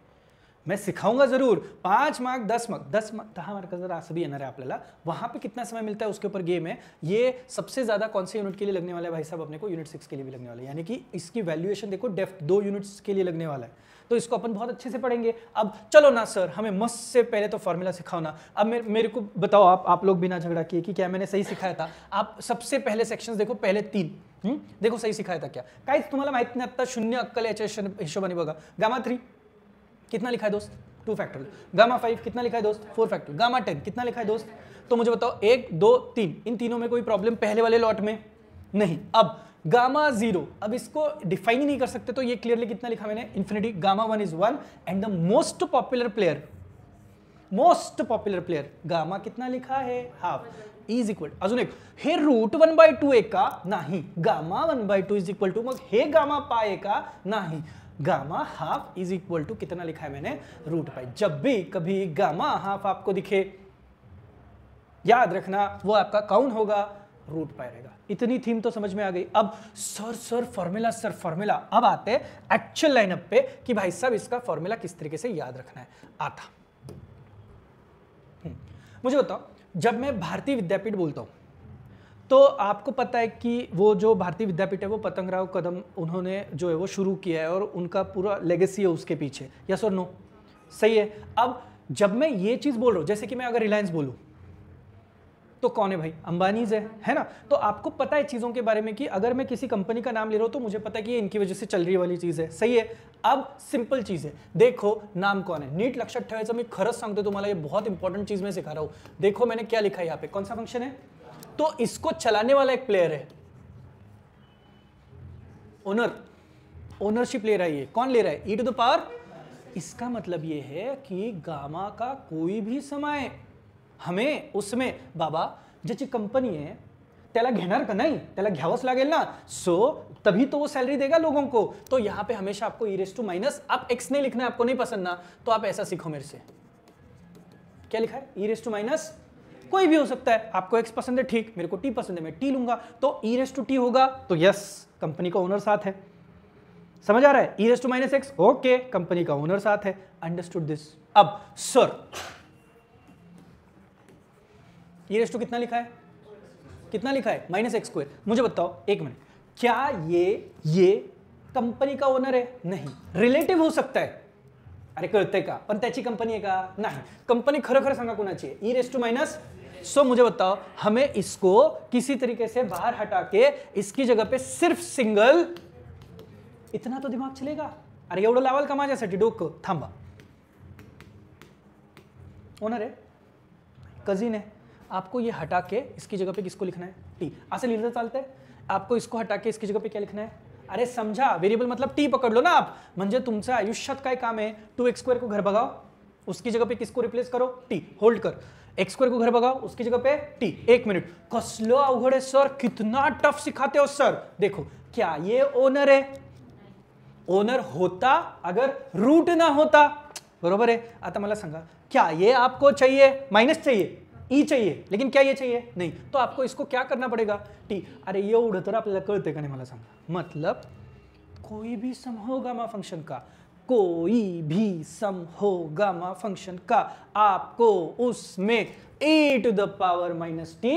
मैं सिखाऊंगा जरूर पांच मार्क दस मार्क दस मार्क दहा मार्काचा असं बी येणार आहे आपल्याला वहां पे कितना समय मिलता है उसके ऊपर गेम है ये सबसे ज़्यादा कौन से यूनिट के लिए लगने वाला है भाई साहब अपने को यूनिट सिक्स के लिए भी लगने वाला है यानी कि इसकी वैल्यूएशन देखो डेफ्ट दो यूनिट्स के लिए लगने वाला है तो इसको अपन बहुत अच्छे से पढ़ेंगे अब चलो ना सर हमें मस्त से पहले तो फॉर्मूला सिखाओ ना अब मेरे, मेरे को बताओ आप आप लोग बिना झगड़ा किए कि क्या मैंने सही सिखाया था आप सबसे पहले सेक्शंस देखो पहले तीन हुँ? हम्म? देखो सही सिखाया था क्या काहीच तुम्हाला माहित नाही शून्य अक्कल याच्या हिशोबाने बघा गामा थ्री कितना लिखा है दोस्त टू फैक्टोरियल गामा फाइव कितना लिखा है दोस्त फोर फैक्टोरियल गामा टेन कितना लिखा है दोस्त तो मुझे बताओ एक दो तीन इन तीनों में कोई प्रॉब्लम पहले वाले लॉट में नहीं अब गामा जीरो अब इसको डिफाइन ही नहीं कर सकते तो ये क्लियरली कितना लिखा मैंने infinity gamma one is one and the most popular player most popular player gamma कितना लिखा है हाफ इज इक्वल अजून एक हे रूट वन बाय टू ए का नाही gamma one by two is equal to मग हे गामा पाए का नाही gamma half is equal to कितना लिखा है मैंने रूट पाई जब भी कभी गामा हाफ आपको दिखे याद रखना वो आपका कौन होगा रूट पाई रहेगा इतनी थीम तो समझ में आ गई अब sir sir formula sir formula अब आते एक्चुअल लाइनअप पे कि भाई साहब इसका फॉर्मूला किस तरीके से याद रखना है आता हम्म। मुझे बताओ जब मैं भारतीय विद्यापीठ बोलता हूं तो आपको पता है कि वो जो भारतीय विद्यापीठ है वो पतंगराव कदम उन्होंने जो है वो शुरू किया है और उनका पूरा लेगेसी है उसके पीछे यस और नो सही है अब जब मैं ये चीज़ बोल रहा हूँ जैसे कि मैं अगर रिलायंस बोलूँ तो कौन है भाई अंबानीज है है ना तो आपको पता है चीज़ों के बारे में कि अगर मैं किसी कंपनी का नाम ले रहा हूं तो मुझे पता है कि ये इनकी वजह से चल रही वाली चीज़ है सही है अब सिंपल चीज़ है देखो नाम कौन है नीट लक्ष्य तो मैं मी खरंच तुम्हारा तुम्हाला बहुत इंपॉर्टेंट चीज़ मैं सिखा रहा हूं देखो मैंने क्या लिखा है यहाँ पे कौन सा फंक्शन है तो इसको चलाने वाला एक प्लेयर है ओनर ओनरशिप ले रहा है ये कौन ले रहा है ई टू द पावर इसका मतलब ये है कि गामा का कोई भी समय हमें उसमें बाबा ज्याची कंपनी है तेला घेनर का नहीं तेला घ्यावस लागेल ना सो तभी तो वो सैलरी देगा लोगों को तो यहां पे हमेशा आपको ई रेस टू माइनस आप एक्स नहीं लिखना है आपको नहीं पसंद ना तो आप ऐसा सीखो मेरे से क्या लिखा है ई रेस टू माइनस कोई भी हो सकता है आपको एक्स पसंद है ठीक मेरे को टी पसंद है मैं टी लूंगा तो ई रेस टू टी होगा तो यस कंपनी का ओनर साथ है समझ आ रहा है ई raise to minus X okay company का ओनर साथ है अंडरस्टूड दिस अब सर ई रेस टू कितना लिखा है कितना लिखा है माइनस एक्स स्क्वायर मुझे बताओ एक मिनट क्या ये ये कंपनी का ओनर है नहीं रिलेटिव हो सकता है अरे करते का पण कंपनी है का नहीं कंपनी खरोखर संगा कुणाची E raise to minus so so, मुझे बताओ हमें इसको किसी तरीके से बाहर हटा के इसकी जगह पे सिर्फ सिंगल इतना तो दिमाग चलेगा अरे एवढं लावाल का माझ्यासाठी डोक थांबा ओनर है कजिन है आपको ये हटा के इसकी जगह पे किसको लिखना है टी आसे लिखना चालते है आपको इसको हटा के इसकी जगह पे क्या लिखना है अरे समझा वेरिएबल मतलब टी पकड़ लो ना आप तुमसे तुमचं आयुष्यात काय काम है टू एक्स स्क्वायर को घर भगाओ उसकी जगह पे किसको रिप्लेस करो टी होल्ड कर एक्स स्क्वायर को घर भगाओ उसकी जगह पे टी एक मिनट कसलो अवघड है सर कितना टफ सिखाते हो सर देखो क्या ये ओनर है ओनर होता अगर रूट ना होता बरोबर है आता मैं संगा क्या ये आपको चाहिए माइनस चाहिए ई e चाहिए लेकिन क्या ये चाहिए नहीं तो आपको इसको क्या करना पड़ेगा टी अरे एवढं तर आपल्याला कळते का नाही मला सांगा मतलब कोई भी सम होगा मा फंक्शन का कोई भी सम होगा मा फंक्शन का आपको उसमें A to the power minus T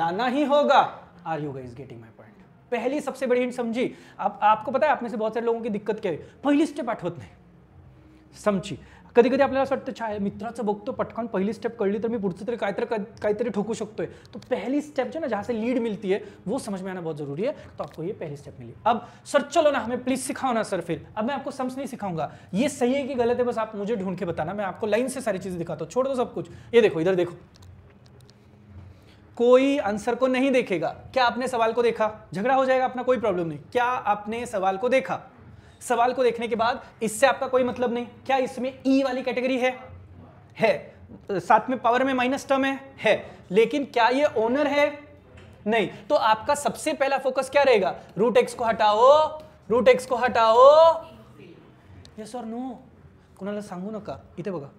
लाना ही होगा are you guys getting my point पहली सबसे बड़ी हिंट समझी आप आपको पता है आपने से बहुत सारे लोगों की दिक्कत क्या है पहली स्टेप आठवत नहीं समझी कधी कधी आपल्याला असं वाटतं छाय मित्राचं बघतो पटकन पहिली स्टेप कळली तर मी पुढचं तरी काहीतरी काहीतरी ठोकू सकते तो पहली स्टेप जो ना जहाँ से लीड मिलती है वो समझ में आना बहुत जरूरी है तो आपको ये पहली स्टेप मिली अब सर चलो ना हमें प्लीज सिखाओ ना सर फिर अब मैं आपको सम्स नहीं सिखाऊंगा ये सही है कि गलत है बस आप मुझे ढूंढ के बताना मैं आपको लाइन से सारी चीजें दिखाता हूँ छोड़ दो सब कुछ ये देखो इधर देखो कोई आंसर को नहीं देखेगा क्या आपने सवाल को देखा झगड़ा हो जाएगा अपना कोई प्रॉब्लम नहीं क्या आपने सवाल को देखा सवाल को देखने के बाद इससे आपका कोई मतलब नहीं क्या इसमें ई e वाली कैटेगरी है है साथ में पावर में माइनस टर्म है है लेकिन क्या ये ओनर है नहीं तो आपका सबसे पहला फोकस क्या रहेगा रूट एक्स को हटाओ रूट एक्स को हटाओ यस और नो कुनाला सांगू नका इतने बगा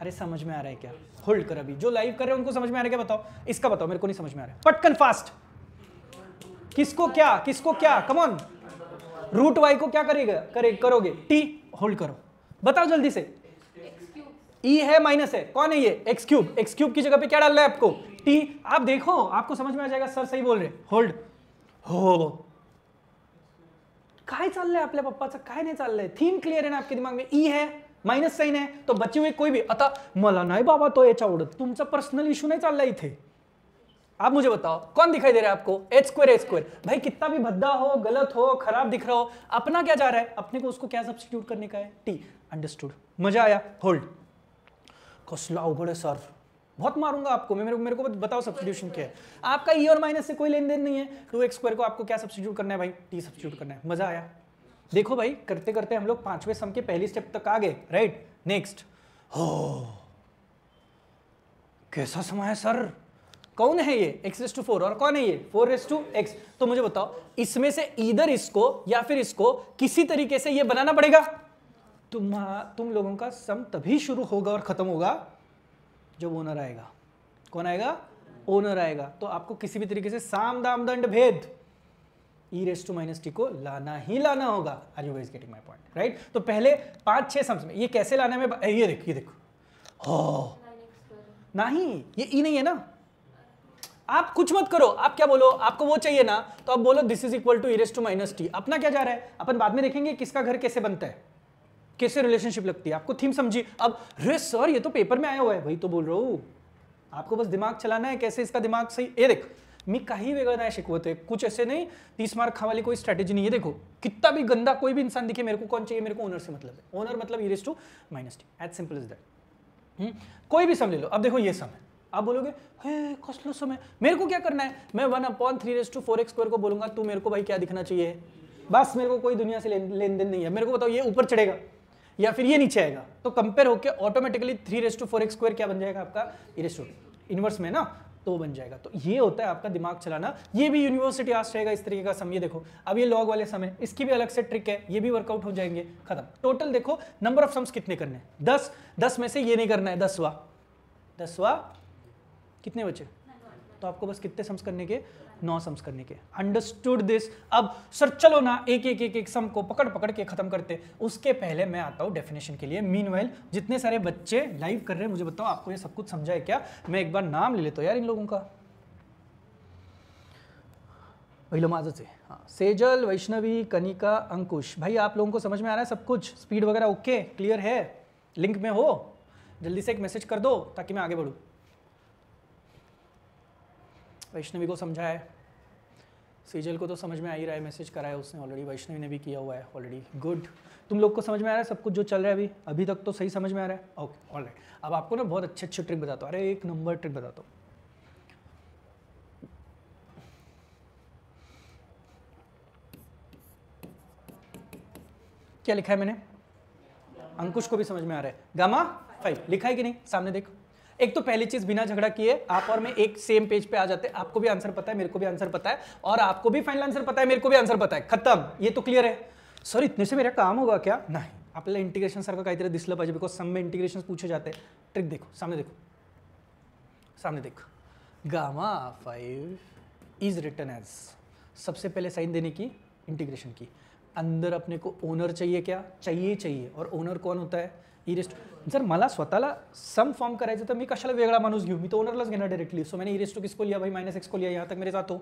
अरे समझ में आ रहा है क्या होल्ड कर अभी जो लाइव कर रहे हैं उनको समझ में आ रहा है क्या बताओ इसका बताओ मेरे को नहीं समझ में आ रहा है पटकन फास्ट किसको क्या किसको क्या कमॉन रूट वाई को क्या करेगा करे करोगे टी होल्ड करो बताओ जल्दी से ई e है माइनस है कौन है ये एक्स क्यूब एक्स क्यूब की जगह पे क्या डालना है आपको टी आप देखो आपको समझ में आ जाएगा सर सही बोल रहे होल्ड हो काय चल रहा है आपके पप्पा से काय नहीं चल रहा है थीम क्लियर है ना आपके दिमाग में ई e है माइनस साइन है तो बच्चे हुए कोई भी अतः मला नहीं बाबा तो ये आवडत तुम्हारा पर्सनल इश्यू नाही चालला इतना आप मुझे बताओ कौन दिखाई दे रहा है आपको एच स्क्वायर एच स्क्वायर भाई कितना भी भद्दा हो गलत हो खराब दिख रहा हो अपना क्या जा रहा है अपने को उसको क्या सब्सिट्यूट करने का है टी अंडरस्टूड मजा आया होल्ड कसला उबड़े सर बहुत मारूंगा आपको मैं मेरे, मेरे को बताओ सब्सिट्यूशन क्या है आपका ई e और माइनस से कोई लेन देन नहीं है टू तो एक्स को आपको क्या सब्सिट्यूट करना है भाई टी सब्सिट्यूट करना है मजा आया देखो भाई करते करते हम लोग पांचवें सम के पहली स्टेप तक आ गए राइट नेक्स्ट हो कैसा समय है सर कौन है ये एक्स रेस टू फोर और कौन है ये फोर रेस टू एक्स तो मुझे बताओ इसमें से इधर इसको या फिर इसको किसी तरीके से ये बनाना पड़ेगा तुम तुम लोगों का सम तभी शुरू होगा और खत्म होगा जब ओनर आएगा कौन आएगा ओनर आएगा तो आपको किसी भी तरीके से साम दाम दंड भेद E raise to minus T को लाना ही लाना होगा are you guys getting my point right तो पहले पांच छह सम्स में ये कैसे लाना है ये देखो ये देखो हो oh. नहीं ये ई e नहीं है ना आप कुछ मत करो आप क्या बोलो आपको वो चाहिए ना तो आप बोलो this is equal to E raised to minus T अपना क्या जा रहा है अपन बाद में देखेंगे किसका घर कैसे बनता है कैसे रिलेशनशिप लगती है आपको थीम समझी अब रे सर ये तो पेपर में आया हुआ है भाई तो बोल रहा हूँ आपको बस दिमाग चलाना है कैसे इसका दिमाग सही ये देख मैं कहीं वेगा ना शिकवत है कुछ ऐसे नहीं तीस मार्क वाली कोई स्ट्रैटेजी नहीं है देखो कितना भी गंदा कोई भी इंसान दिखे मेरे को कौन चाहिए मेरे को ओनर से मतलब है ओनर मतलब E raise to minus T as simple is that कोई भी समझ लो अब देखो ये सम है आप बोलोगे हे समय मेरे को क्या करना है मैं one upon three raise to four X square को बोलूंगा तू मेरे को भाई क्या दिखना चाहिए बस मेरे को कोई दुनिया से लेन देन नहीं है मेरे को बताओ ये ऊपर चढ़ेगा या फिर ये नीचे आएगा तो कंपेयर होकर automatically three raise to four X square क्या बन जाएगा आपका इनवर्स में ना तो बन जाएगा तो ये होता है आपका दिमाग चलाना ये भी यूनिवर्सिटी आज रहेगा इस तरीके का समय देखो अब ये लॉग वाले समय इसकी भी अलग से ट्रिक है ये भी वर्कआउट हो जाएंगे खत्म टोटल देखो नंबर ऑफ सम्स कितने करने दस दस में से ये नहीं करना है दसवा दसवा कितने बचे तो आपको बस कितने सम्स करने के नौ सम्स करने के अंडरस्टूड दिस अब सर चलो ना एक एक एक एक सम को पकड़ पकड़ के खत्म करते उसके पहले मैं आता हूँ डेफिनेशन के लिए मीन जितने सारे बच्चे लाइव कर रहे हैं मुझे बताओ आपको ये सब कुछ समझा है क्या मैं एक बार नाम ले लेता तो यार इन लोगों का माजत से हाँ सेजल वैष्णवी कनिका अंकुश भाई आप लोगों को समझ में आ रहा है सब कुछ स्पीड वगैरह ओके क्लियर है लिंक में हो जल्दी से एक मैसेज कर दो ताकि मैं आगे बढ़ूँ वैष्णवी को समझा है सीजल को तो समझ में आ ही रहा है मैसेज कराया उसने ऑलरेडी वैष्णवी ने भी किया हुआ है ऑलरेडी गुड तुम लोग को समझ में आ रहा है सब कुछ जो चल रहा है अभी अभी तक तो सही समझ में आ रहा है ओके ऑल राइट अब आपको ना बहुत अच्छे अच्छे ट्रिक बताता हूँ अरे एक नंबर ट्रिक बताता हूँ क्या लिखा है मैंने अंकुश को भी समझ में आ रहा है गामा फाइव लिखा है कि नहीं सामने देखो एक तो पहली चीज बिना झगड़ा किए आप और मैं एक सेम पेज पे आ जाते हैं आपको भी आंसर पता है मेरे को भी आंसर पता है और आपको भी फाइनल आंसर पता है मेरे को भी आंसर पता है खत्म ये तो क्लियर है सर इतने से मेरा काम होगा क्या नहीं आपल्याला इंटीग्रेशन सर का दिसलं पाहिजे बिकॉज सब में इंटीग्रेशन पूछे जाते हैं ट्रिक देखो सामने देखो सामने देखो gamma five is return as सबसे पहले साइन देने की इंटीग्रेशन की अंदर अपने को ओनर चाहिए क्या चाहिए चाहिए और ओनर कौन होता है इरेस्ट जर मला स्वतःला सम फॉर्म करायचं तर मी कशाला वेगळा माणूस घेऊ मी तो ओनरलाच घेणार डायरेक्टली सो मैंने इरेस्ट टू किसको लिया भाई माइनस एक्स को लिया यहाँ तक मेरे साथ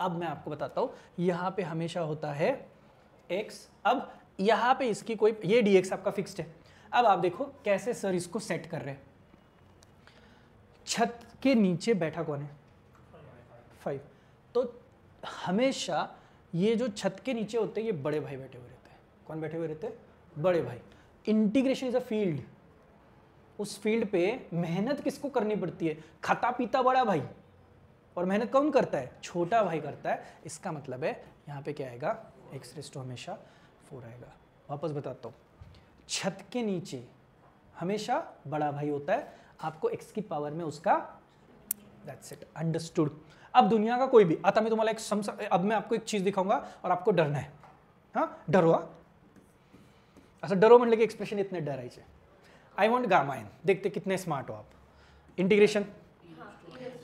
अब मैं आपको बताता हूँ यहाँ पे हमेशा होता है एक्स अब यहाँ पे इसकी कोई ये डी एक्स आपका फिक्स्ड है अब आप देखो कैसे सर इसको सेट कर रहे हैं छत के नीचे बैठा कौन है फाइव तो हमेशा ये जो छत के नीचे होते हैं ये बड़े भाई बैठे हुए रहते हैं कौन बैठे हुए रहते हैं बड़े भाई इंटीग्रेशन इज अ फील्ड उस फील्ड पे मेहनत किसको करनी पड़ती है खाता पीता बड़ा भाई और मेहनत कौन करता है छोटा भाई करता है इसका मतलब है यहाँ पे क्या आएगा एक्स रेस टू हमेशा फोर आएगा वापस बताता हूँ छत के नीचे हमेशा बड़ा भाई होता है आपको एक्स की पावर में उसका दैट्स इट अंडरस्टूड अब दुनिया का कोई भी आता मैं तुम्हारा एक समसा अब मैं आपको एक चीज़ दिखाऊंगा और आपको डरना है हाँ डरो हाँ? अच्छा डरो मतलब की एक्सप्रेशन येत नाही डरायचे आई वॉन्ट गामा एन देखते कितने स्मार्ट हो आप integration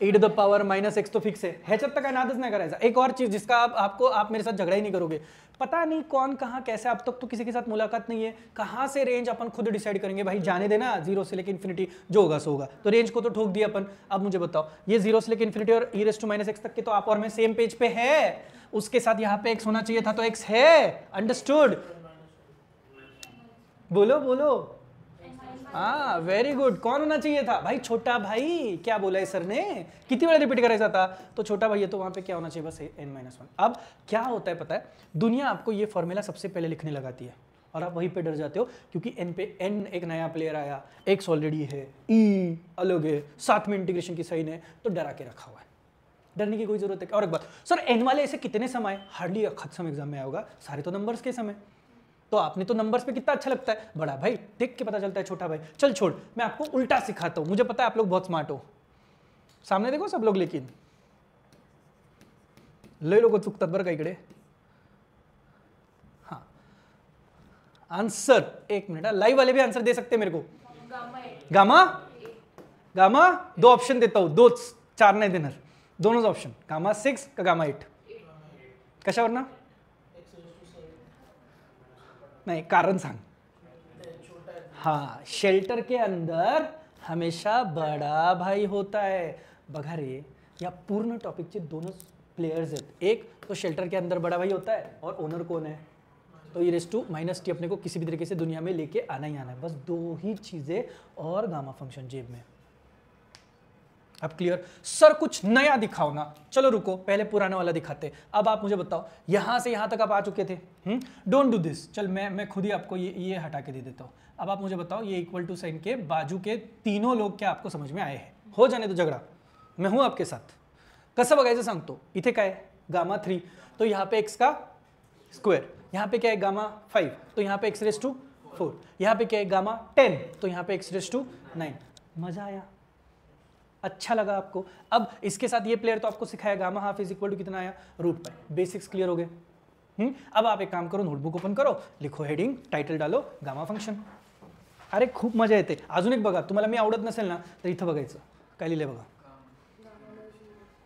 E to the power minus X तो फिक्स है है जब तक नादज नहीं कराएगा एक और चीज़ जिसका आप आपको आप मेरे साथ झगड़ा ही नहीं करोगे पता नहीं कौन कहाँ कैसे अब तक तो किसी के साथ मुलाकात नहीं है कहाँ से रेंज अपन खुद डिसाइड करेंगे भाई जाने देना जीरो से लेकर इन्फिनिटी जो होगा सो होगा तो रेंज को तो ठोक दिया अपन अब मुझे बताओ ये जीरो से लेकर इन्फिनिटी और ई रेस टू माइनस एक्स तक के तो आप और मैं सेम पेज पे है उसके साथ यहाँ पे एक्स होना चाहिए था तो एक्स है अंडरस्टूड बोलो बोलो हाँ वेरी गुड कौन होना चाहिए था भाई छोटा भाई क्या बोला है सर ने कितनी बार रिपीट कराया था तो छोटा भाई है तो वहाँ पे क्या होना चाहिए बस एन माइनस वन अब क्या होता है पता है दुनिया आपको ये फॉर्मूला सबसे पहले लिखने लगाती है और आप वहीं पे डर जाते हो क्योंकि एन पे एन एक नया प्लेयर आया एक्स ऑलरेडी है ई e अलग है साथ में इंटीग्रेशन की सही ने तो डरा के रखा हुआ है डरने की कोई जरूरत है और एक बात सर एन वाले ऐसे कितने समय हार्डली खत्म एग्जाम में आएगा सारे तो नंबर्स के समय तो आपने तो नंबर्स पे कितना अच्छा लगता है बड़ा भाई देख के पता चलता है छोटा भाई चल छोड़ मैं आपको उल्टा सिखाता हूं मुझे पता है आप लोग बहुत स्मार्ट हो सामने देखो सब लोग लेकिन ले लोक चुकतात बरं का इकडे हाँ आंसर एक मिनट लाइव हाँ, वाले भी आंसर दे सकते मेरे को गामा गामा दो ऑप्शन देता हूं दो चार नहीं देणार दोनों ऑप्शन गामा सिक्स का गामा एट कशा वरना नहीं कारण सांग हाँ शेल्टर के अंदर हमेशा बडा भाई होता है बघा रे या पूर्ण टॉपिकचे दोनों प्लेयर्स हैं एक तो शेल्टर के अंदर बड़ा भाई होता है और ओनर कौन है तो ये रेस टू माइनस टी अपने को किसी भी तरीके से दुनिया में लेके आना ही आना है बस दो ही चीज़ें और गामा फंक्शन जेब में अब क्लियर सर कुछ नया दिखाओ ना चलो रुको पहले पुराना वाला दिखाते अब आप मुझे बताओ यहां से यहां तक आप आ चुके थे डोंट डू दिस चल मैं मैं खुद ही आपको ये ये हटा के दे देता हूं अब आप मुझे बताओ ये इक्वल टू साइन के बाजू के तीनों लोग क्या आपको समझ में आए हैं हो जाने तो झगडा मैं हूं आपके साथ कसं बघायचं सांगतो इथे है गामा थ्री तो यहाँ पे एक्स का स्क्वेयर यहाँ पे क्या है गामा फाइव तो यहाँ पे एक्स रेस टू फोर यहाँ पे क्या है गामा टेन तो यहाँ पे एक्स रेस टू नाइन मजा आया अच्छा लगा आपको अब इसके साथ ये प्लेयर तो आपको सिखाया gamma half is equal to कितना आया रूट पाई बेसिक्स क्लियर हो गए हम्म? अब आप एक काम करो नोटबुक ओपन करो लिखो हेडिंग टाइटल डालो गामा फंक्शन अरे खूब मजा येते अजून एक बघा तुम्हाला मी आवडत नसेल ना तर इथं बघायचं काय लिहिलं बघा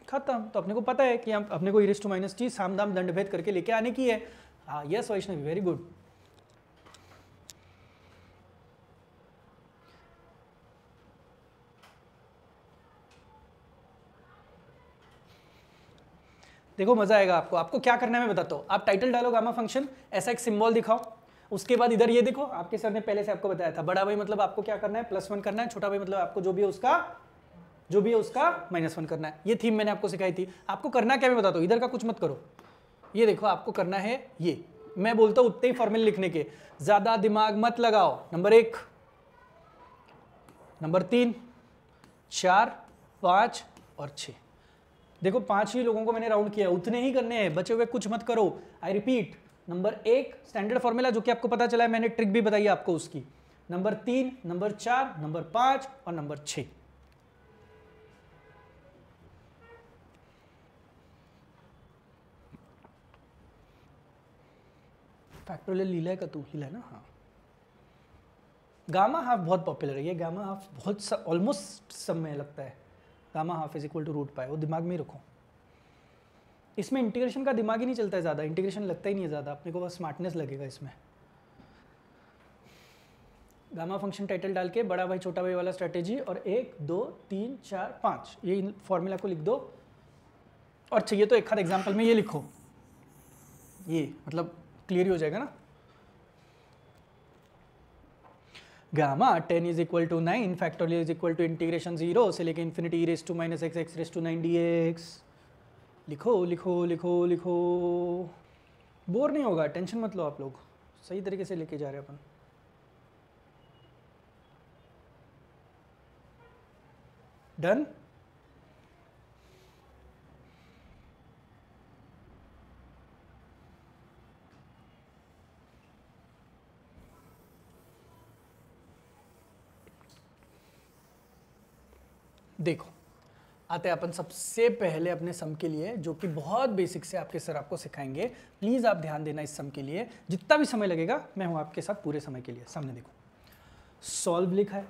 खत्म तो अपने को पता है कि अपने को इरिस टू माइनस टी सामदाम दंड भेद करके लेके आने की है हाँ यस वैष्णवी वेरी गुड देखो मजा आएगा आपको आपको क्या करना है मैं बताता हूँ आप टाइटल डालो गामा फंक्शन ऐसा एक सिम्बॉल दिखाओ उसके बाद इधर ये देखो आपके सर ने पहले से आपको बताया था बड़ा भाई मतलब आपको क्या करना है प्लस वन करना है छोटा भाई मतलब आपको जो भी है उसका जो भी है उसका माइनस वन करना है ये थीम मैंने आपको सिखाई थी आपको करना क्या मैं बताता हूँ इधर का कुछ मत करो ये देखो आपको करना है ये मैं बोलता हूँ उतने ही फॉर्मूले लिखने के ज़्यादा दिमाग मत लगाओ नंबर एक नंबर तीन चार पाँच और छः देखो पांच ही लोगों को मैंने राउंड किया उतने ही करने हैं बचे हुए कुछ मत करो आई रिपीट नंबर एक स्टैंडर्ड फॉर्मूला जो कि आपको पता चला है मैंने ट्रिक भी बताई आपको उसकी नंबर तीन नंबर चार नंबर पांच और नंबर छ लीला का तू लीला ना हाँ गामा हाफ बहुत पॉपुलर है ये गामा हाफ बहुत ऑलमोस्ट सब में लगता है gamma half is equal to root pi वो दिमाग में ही रखो इसमें इंटीग्रेशन का दिमाग ही नहीं चलता है ज़्यादा इंटीग्रेशन लगता ही नहीं है ज़्यादा अपने को बस स्मार्टनेस लगेगा इसमें गामा फंक्शन टाइटल डाल के बड़ा भाई छोटा भाई वाला स्ट्रैटेजी और एक दो तीन चार पाँच ये फॉर्मूला को लिख दो और चाहिए तो एक हर एग्जाम्पल में ये लिखो ये मतलब क्लियर ही हो जाएगा ना gamma ten is equal to nine factorial is equal to integration zero से लेकर infinity raise to minus X X raise to nine D X लिखो लिखो लिखो लिखो बोर नहीं होगा टेंशन मत लो आप लोग सही तरीके से लेके जा रहे अपन डन देखो आते हैं अपन सबसे पहले अपने सम के लिए जो कि बहुत बेसिक से आपके सर आपको सिखाएंगे प्लीज़ आप ध्यान देना इस सम के लिए जितना भी समय लगेगा मैं हूं आपके साथ पूरे समय के लिए सामने देखो सॉल्व लिखा है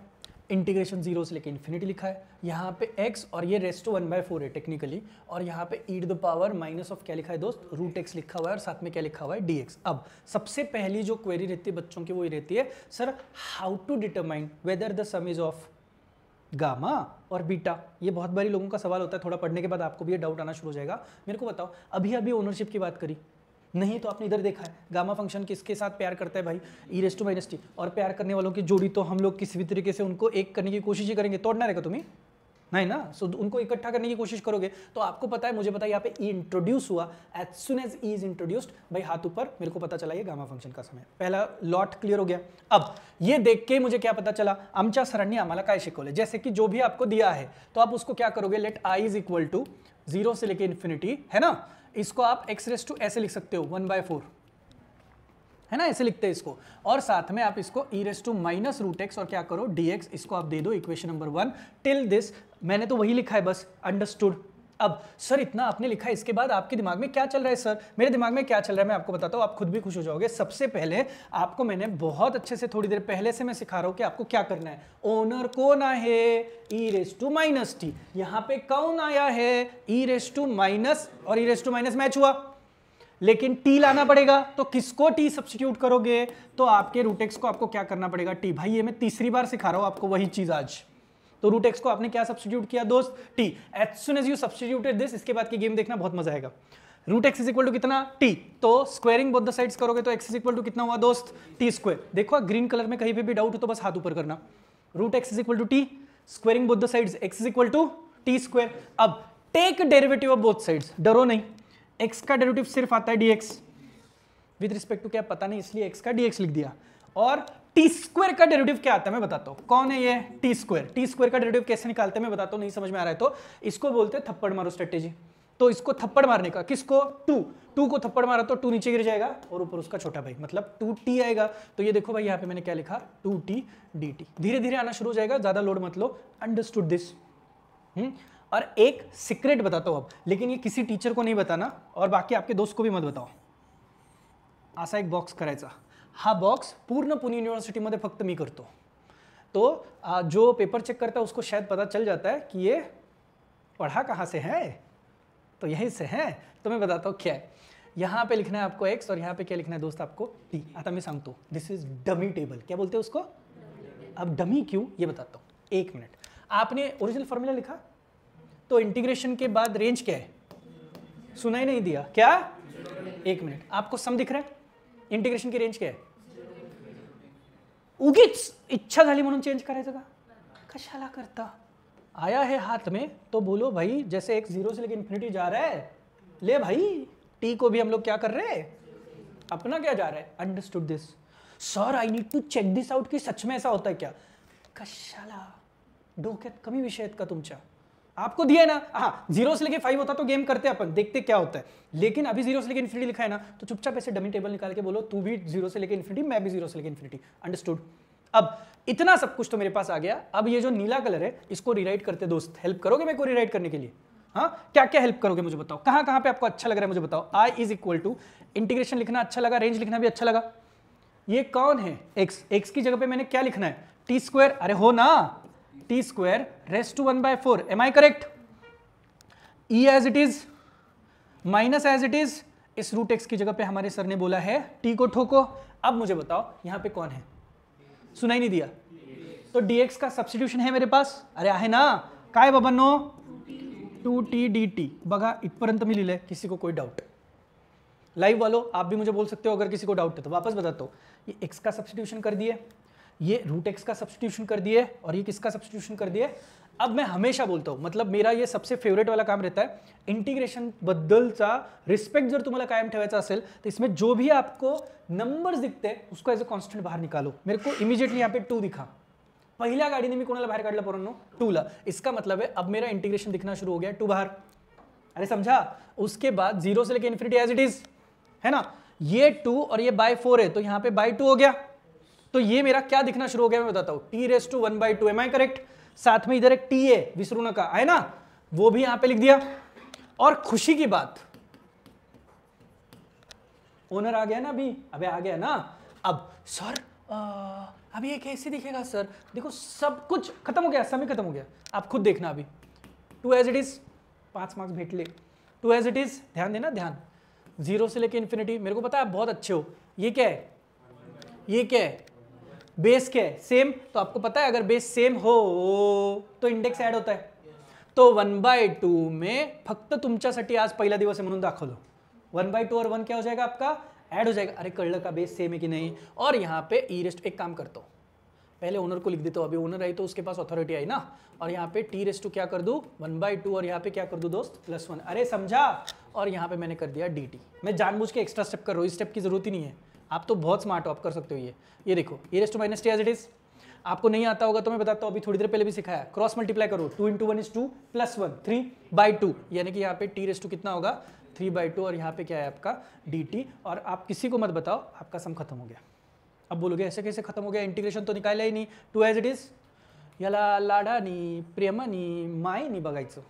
इंटीग्रेशन जीरो से लेकर इन्फिनिटी लिखा है यहाँ पे एक्स और ये रेस्ट वन बाय फोर है टेक्निकली और यहाँ पे E to the power minus of क्या लिखा है दोस्त रूट एक्स लिखा हुआ है और साथ में क्या लिखा हुआ है डी एक्स अब सबसे पहली जो क्वेरी रहती है बच्चों की वो ये रहती है sir how to determine whether the sum is of gamma और बीटा ये बहुत बारी लोगों का सवाल होता है थोड़ा पढ़ने के बाद आपको भी ये डाउट आना शुरू हो जाएगा मेरे को बताओ अभी अभी ओनरशिप की बात करी नहीं तो आपने इधर देखा है गामा फंक्शन किसके साथ प्यार करता है भाई ई रेस्टू माइनस टी और प्यार करने वालों की जोड़ी तो हम लोग किसी भी तरीके से उनको एक करने की कोशिश ही करेंगे तोड़ना रहेगा तुम्हें नहीं ना सो so, उनको इकट्ठा करने की कोशिश करोगे तो आपको पता है मुझे पता है यहाँ पे ई e इंट्रोड्यूस हुआ as soon as E is introduced भाई हाथ ऊपर मेरे को पता चला ये गामा फंक्शन का समय पहला लॉट क्लियर हो गया अब ये देख के मुझे क्या पता चला आमच्या सरांनी आम्हाला का शिकोले जैसे कि जो भी आपको दिया है तो आप उसको क्या करोगे let I is equal to zero से लेके इन्फिनिटी है ना इसको आप एक्सरेस टू ऐसे लिख सकते हो वन बाय फोर है ना ऐसे लिखते हैं इसको और साथ में आप इसको e raise to minus root x और क्या करो डी एक्स इसको आप दे दो equation number one till this मैंने तो वही लिखा है बस अंडरस्टूड अब सर इतना आपने लिखा है इसके बाद आपके दिमाग में क्या चल रहा है सर मेरे दिमाग में क्या चल रहा है मैं आपको बताता हूँ आप खुद भी खुश हो जाओगे सबसे पहले आपको मैंने बहुत अच्छे से थोड़ी देर पहले से मैं सिखा रहा हूँ कि आपको क्या करना है ओनर कौन है ई रेस टू माइनस टी यहाँ पे कौन आया है ई रेस टू माइनस और ई रेस टू माइनस मैच हुआ लेकिन टी लाना पड़ेगा तो किसको टी सब्सिट्यूट करोगे तो आपके रूटेक्स को आपको क्या करना पड़ेगा टी भाई ये मैं तीसरी बार सिखा रहा हूं आपको वही चीज़ आज तो रूटेक्स को आपने क्या सब्सिट्यूट किया दोस्त t as soon as you substituted this इसके बाद की गेम देखना बहुत मजा आएगा root x is equal to कितना टी तो स्क्वायरिंग बोथ द साइड्स करोगे तो एक्स इज इक्वल टू कितना हुआ दोस्त टी स्क्वेयर देखो ग्रीन कलर में कहीं पे भी डाउट हो तो बस हाथ ऊपर करना root x is equal to t squaring both the sides x is equal to t square अब take derivative of both sides डरो नहीं एक्स का डेरिवेटिव सिर्फ आता है डीएक्स विद रिस्पेक्ट टू क्या पता नहीं इसलिए एक्स का डीएक्स लिख दिया और टी स्क्वायर का डेरिवेटिव क्या आता है मैं बताता हूँ कौन है ये टी स्क्वायर टी स्क्वायर का डेरिवेटिव कैसे निकालते हैं मैं बताता हूँ नहीं समझ में आ रहा है तो इसको बोलते हैं थप्पड़ मारो स्ट्रेटेजी तो इसको थप्पड़ मारने का किसको टू टू को थप्पड़ मारा तो टू नीचे गिर जाएगा और ऊपर उसका छोटा भाई मतलब टू टी आएगा तो ये देखो भाई यहाँ पे मैंने क्या लिखा टू टी डी टी धीरे धीरे आना शुरू हो जाएगा ज़्यादा लोड मत लो अंडरस्टूड हम्म? दिस और एक सीक्रेट बताता हूँ अब लेकिन ये किसी टीचर को नहीं बताना और बाकी आपके दोस्त को भी मत बताओ असा एक बॉक्स कराएगा हा बॉक्स पूर्ण पुणे में फक्त मी करते तो जो पेपर चेक करता है उसको शायद पता चल जाता है कि ये पढ़ा कहाँ से है तो यहीं से है तो मैं बताता हूँ क्या है यहाँ पे लिखना है आपको एक्स और यहाँ पे क्या लिखना है दोस्त आपको टी आता मैं हूँ दिस इज डमी टेबल क्या बोलते हैं उसको अब डमी क्यों ये बताता हूँ एक मिनट आपने ओरिजिनल फॉर्मूला लिखा तो इंटीग्रेशन के बाद रेंज क्या है सुनाई नहीं दिया क्या एक मिनट आपको सम दिख रहा है इंटीग्रेशन की रेंज क्या है उगीच इच्छा झाली म्हणून चेंज करायचं कशाला करता आया है हाथ में तो बोलो भाई जैसे एक जीरो से लेकर इन्फिनिटी जा रहा है ले भाई टी को भी हम लोग क्या कर रहे हैं अपना क्या जा रहा है understood this sir I need to check this out की सच में ऐसा होता है क्या कशाला डोक्यात कमी विषय का तुमच्या आपको दिया है ना हाँ जीरो से लेके फाइव होता तो गेम करते अपन देखते क्या होता है लेकिन अभी जीरो से लेके इन्फिनिटी लिखा है ना तो चुपचाप ऐसे डमी टेबल निकाल के बोलो तू भी जीरो से लेके इन्फिनिटी मैं भी जीरो से लेके इन्फिनिटी अंडरस्टूड अब इतना सब कुछ तो मेरे पास आ गया अब ये जो नीला कलर है इसको रीराइट करते दोस्त हेल्प करोगे मेरे को रीराइट करने के लिए हाँ क्या क्या हेल्प करोगे मुझे बताओ कहाँ कहाँ पर आपको अच्छा लग रहा है मुझे बताओ I is equal to integration लिखना अच्छा लगा रेंज लिखना भी अच्छा लगा ये कौन है एक्स एक्स की जगह पर मैंने क्या लिखना है टी स्क्वायर अरे हो ना t square raised to one by four am I correct e as it is minus as it is इस रूट एक्स की जगह पे हमारे सर ने बोला है टी को ठोको अब मुझे बताओ यहां पे कौन है सुनाई नहीं दिया तो dx का सब्सिट्यूशन है मेरे पास अरे आहे ना काय बाबांनो टू टी डी टी बगा बघा इथपर्यंत मी लिहिलंय किसी को कोई डाउट लाइव वालों आप भी मुझे बोल सकते हो अगर किसी को डाउट है तो वापस बताता हूँ ये एक्स का सब्सिट्यूशन कर दिए ये रूट एक्स का सब्सटीट्यूशन कर दिए और ये किसका सब्सटीट्यूशन कर दिए अब मैं हमेशा बोलता हूँ मतलब मेरा ये सबसे फेवरेट वाला काम रहता है इंटीग्रेशन बदल इंटिग्रेशनबद्दलचा रिस्पेक्ट जर तुम्हारा कायम ठेवा तो इसमें जो भी आपको नंबर दिखते हैं उसको एज अ कॉन्स्टेंट बाहर निकालो मेरे को इमीजिएटली यहाँ पे टू दिखा पहला गाड़ी ने मैं मी बाहर काटला काढलं टू ला इसका मतलब है अब मेरा इंटीग्रेशन दिखना शुरू हो गया टू बाहर अरे समझा उसके बाद जीरो से लेकर इन्फिनिटी एज इट इज है ना ये टू और ये बाय फोर है तो यहाँ पे बाय टू हो गया तो ये मेरा क्या दिखना शुरू हो गया मैं बताता हूं t raise to one by two am I correct साथ में इधर एक टी ए विसरू का है ना वो भी यहां पे लिख दिया और खुशी की बात ओनर आ गया ना अभी अबे आ गया ना अब सर आ, अब ये कैसे दिखेगा सर देखो सब कुछ खत्म हो गया समय खत्म हो गया आप खुद देखना अभी टू एज इट इज पांच मार्क्स भेट ले टू एज इट इज ध्यान देना ध्यान जीरो से लेके इन्फिनिटी मेरे को पता है आप बहुत अच्छे हो ये क्या है ये क्या है बेस क्या है सेम तो आपको पता है अगर बेस सेम हो तो इंडेक्स ऐड होता है तो वन बाय टू में फक्त तुम्हारे आज पहला दिवस है म्हणून दाखवलो वन बाय टू और वन क्या हो जाएगा आपका ऐड हो जाएगा अरे कड़ल का बेस सेम है कि नहीं और यहाँ पे ई e रेस्ट एक काम करता हूँ पहले ओनर को लिख देता हूँ अभी ओनर आई तो उसके पास अथॉरिटी आई ना और यहाँ पे टी रेस्ट टू क्या कर दू वन बाई टू और यहाँ पे क्या कर दू दोस्त प्लस वन अरे समझा और यहाँ पे मैंने कर दिया डी टी मैं जानबूझ के एक्स्ट्रा स्टेप कर रहा हूँ इस स्टेप की जरूरत ही नहीं है आप तो बहुत स्मार्ट हो आप कर सकते हो ये ये देखो a raise to minus T as it is आपको नहीं आता होगा तो मैं बताता हूँ अभी थोड़ी देर पहले भी सिखाया क्रॉस मल्टीप्लाई करो two into one is two plus one three by two यानी कि यहाँ पे टी रेस टू कितना होगा थ्री बाई टू और यहाँ पे क्या है आपका डी टी और आप किसी को मत बताओ आपका सम खत्म हो गया अब बोलोगे ऐसे कैसे खत्म हो गया इंटीग्रेशन तो निकायला ही नहीं टू एज इट इज याला लाडानी प्रेमानी मायनी बघायचं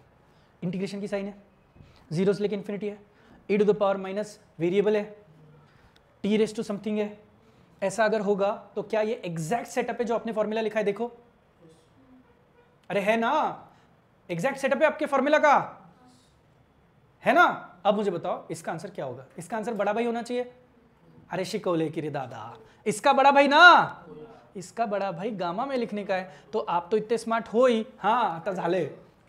इंटीग्रेशन की साइन है जीरो से लेके इन्फिनिटी है e to the power minus variable है टी रेस टू समथिंग है ऐसा अगर होगा तो क्या ये एग्जैक्ट सेटअप है जो आपने फॉर्मूला लिखा है देखो अरे है ना एग्जैक्ट सेटअप है आपके फॉर्मूला का है ना अब मुझे बताओ इसका आंसर क्या होगा इसका आंसर बड़ा भाई होना चाहिए अरे शिकोले की रे दादा इसका बड़ा भाई ना इसका बड़ा भाई गामा में लिखने का है तो आप तो इतने स्मार्ट हो ही हाँ आता झाले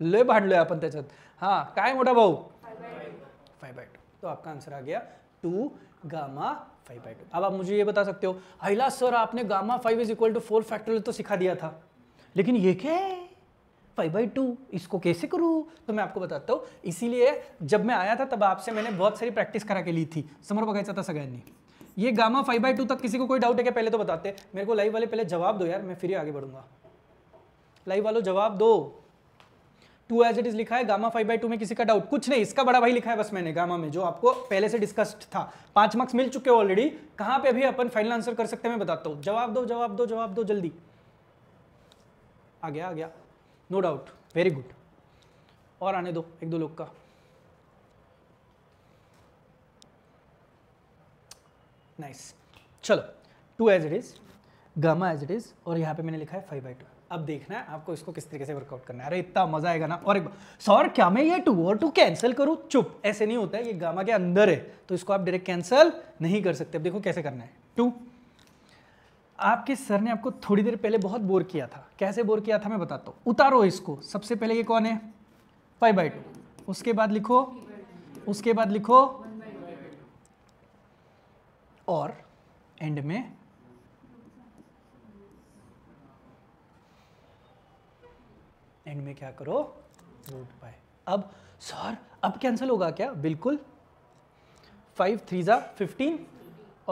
लय भांडलोय अपन त्याच्यात हाँ काय मोटा भाऊ फाइव बाय टू तो आपका आंसर आ गया two gamma five by two अब आप मुझे ये बता सकते हो अहिला सर आपने gamma five is equal to four factorial तो सिखा दिया था लेकिन ये क्या है फाइव बाई टू इसको कैसे करूँ तो मैं आपको बताता हूँ इसीलिए जब मैं आया था तब आपसे मैंने बहुत सारी प्रैक्टिस करा के ली थी समर बगैचा था सगळ्यांनी ये गामा फाइव बाई टू तक किसी को कोई डाउट है क्या पहले तो बताते मेरे को लाइव वाले पहले जवाब दो यार मैं फिर आगे बढ़ूंगा लाइव वालों जवाब दो टू एज इट इज लिखा है गामा फाइव बाई टू में किसी का डाउट कुछ नहीं इसका बड़ा भाई लिखा है बस मैंने गामा में जो आपको पहले से डिस्कस्ड था पांच मार्क्स मिल चुके हो ऑलरेडी कहां पे अभी अपन फाइनल आंसर कर सकते हैं मैं बताता हूँ जवाब दो जवाब दो जवाब दो जल्दी आ गया आ गया नो डाउट वेरी गुड और आने दो एक दो लोग का नाइस nice. चलो two as it is gamma as it is और यहाँ पे मैंने लिखा है फाइव बाई टू अब देखना है आपको इसको किस तरीके से वर्कआउट करना है अरे इतना मजा आएगा ना और एक सौर क्या मैं ये टू और टू कैंसिल करूं चुप ऐसे नहीं होता है ये गामा के अंदर है तो इसको आप डायरेक्ट कैंसिल नहीं कर सकते अब देखो कैसे करना है टू आपके सर ने आपको थोड़ी देर पहले बहुत बोर किया था कैसे बोर किया था मैं बताता हूँ उतारो इसको सबसे पहले ये कौन है फाइव बाई उसके बाद लिखो उसके बाद लिखो और एंड में एंड में क्या करो रूट पाए अब सर अब कैंसिल होगा क्या बिल्कुल फाइव थ्री ज़ा फिफ्टीन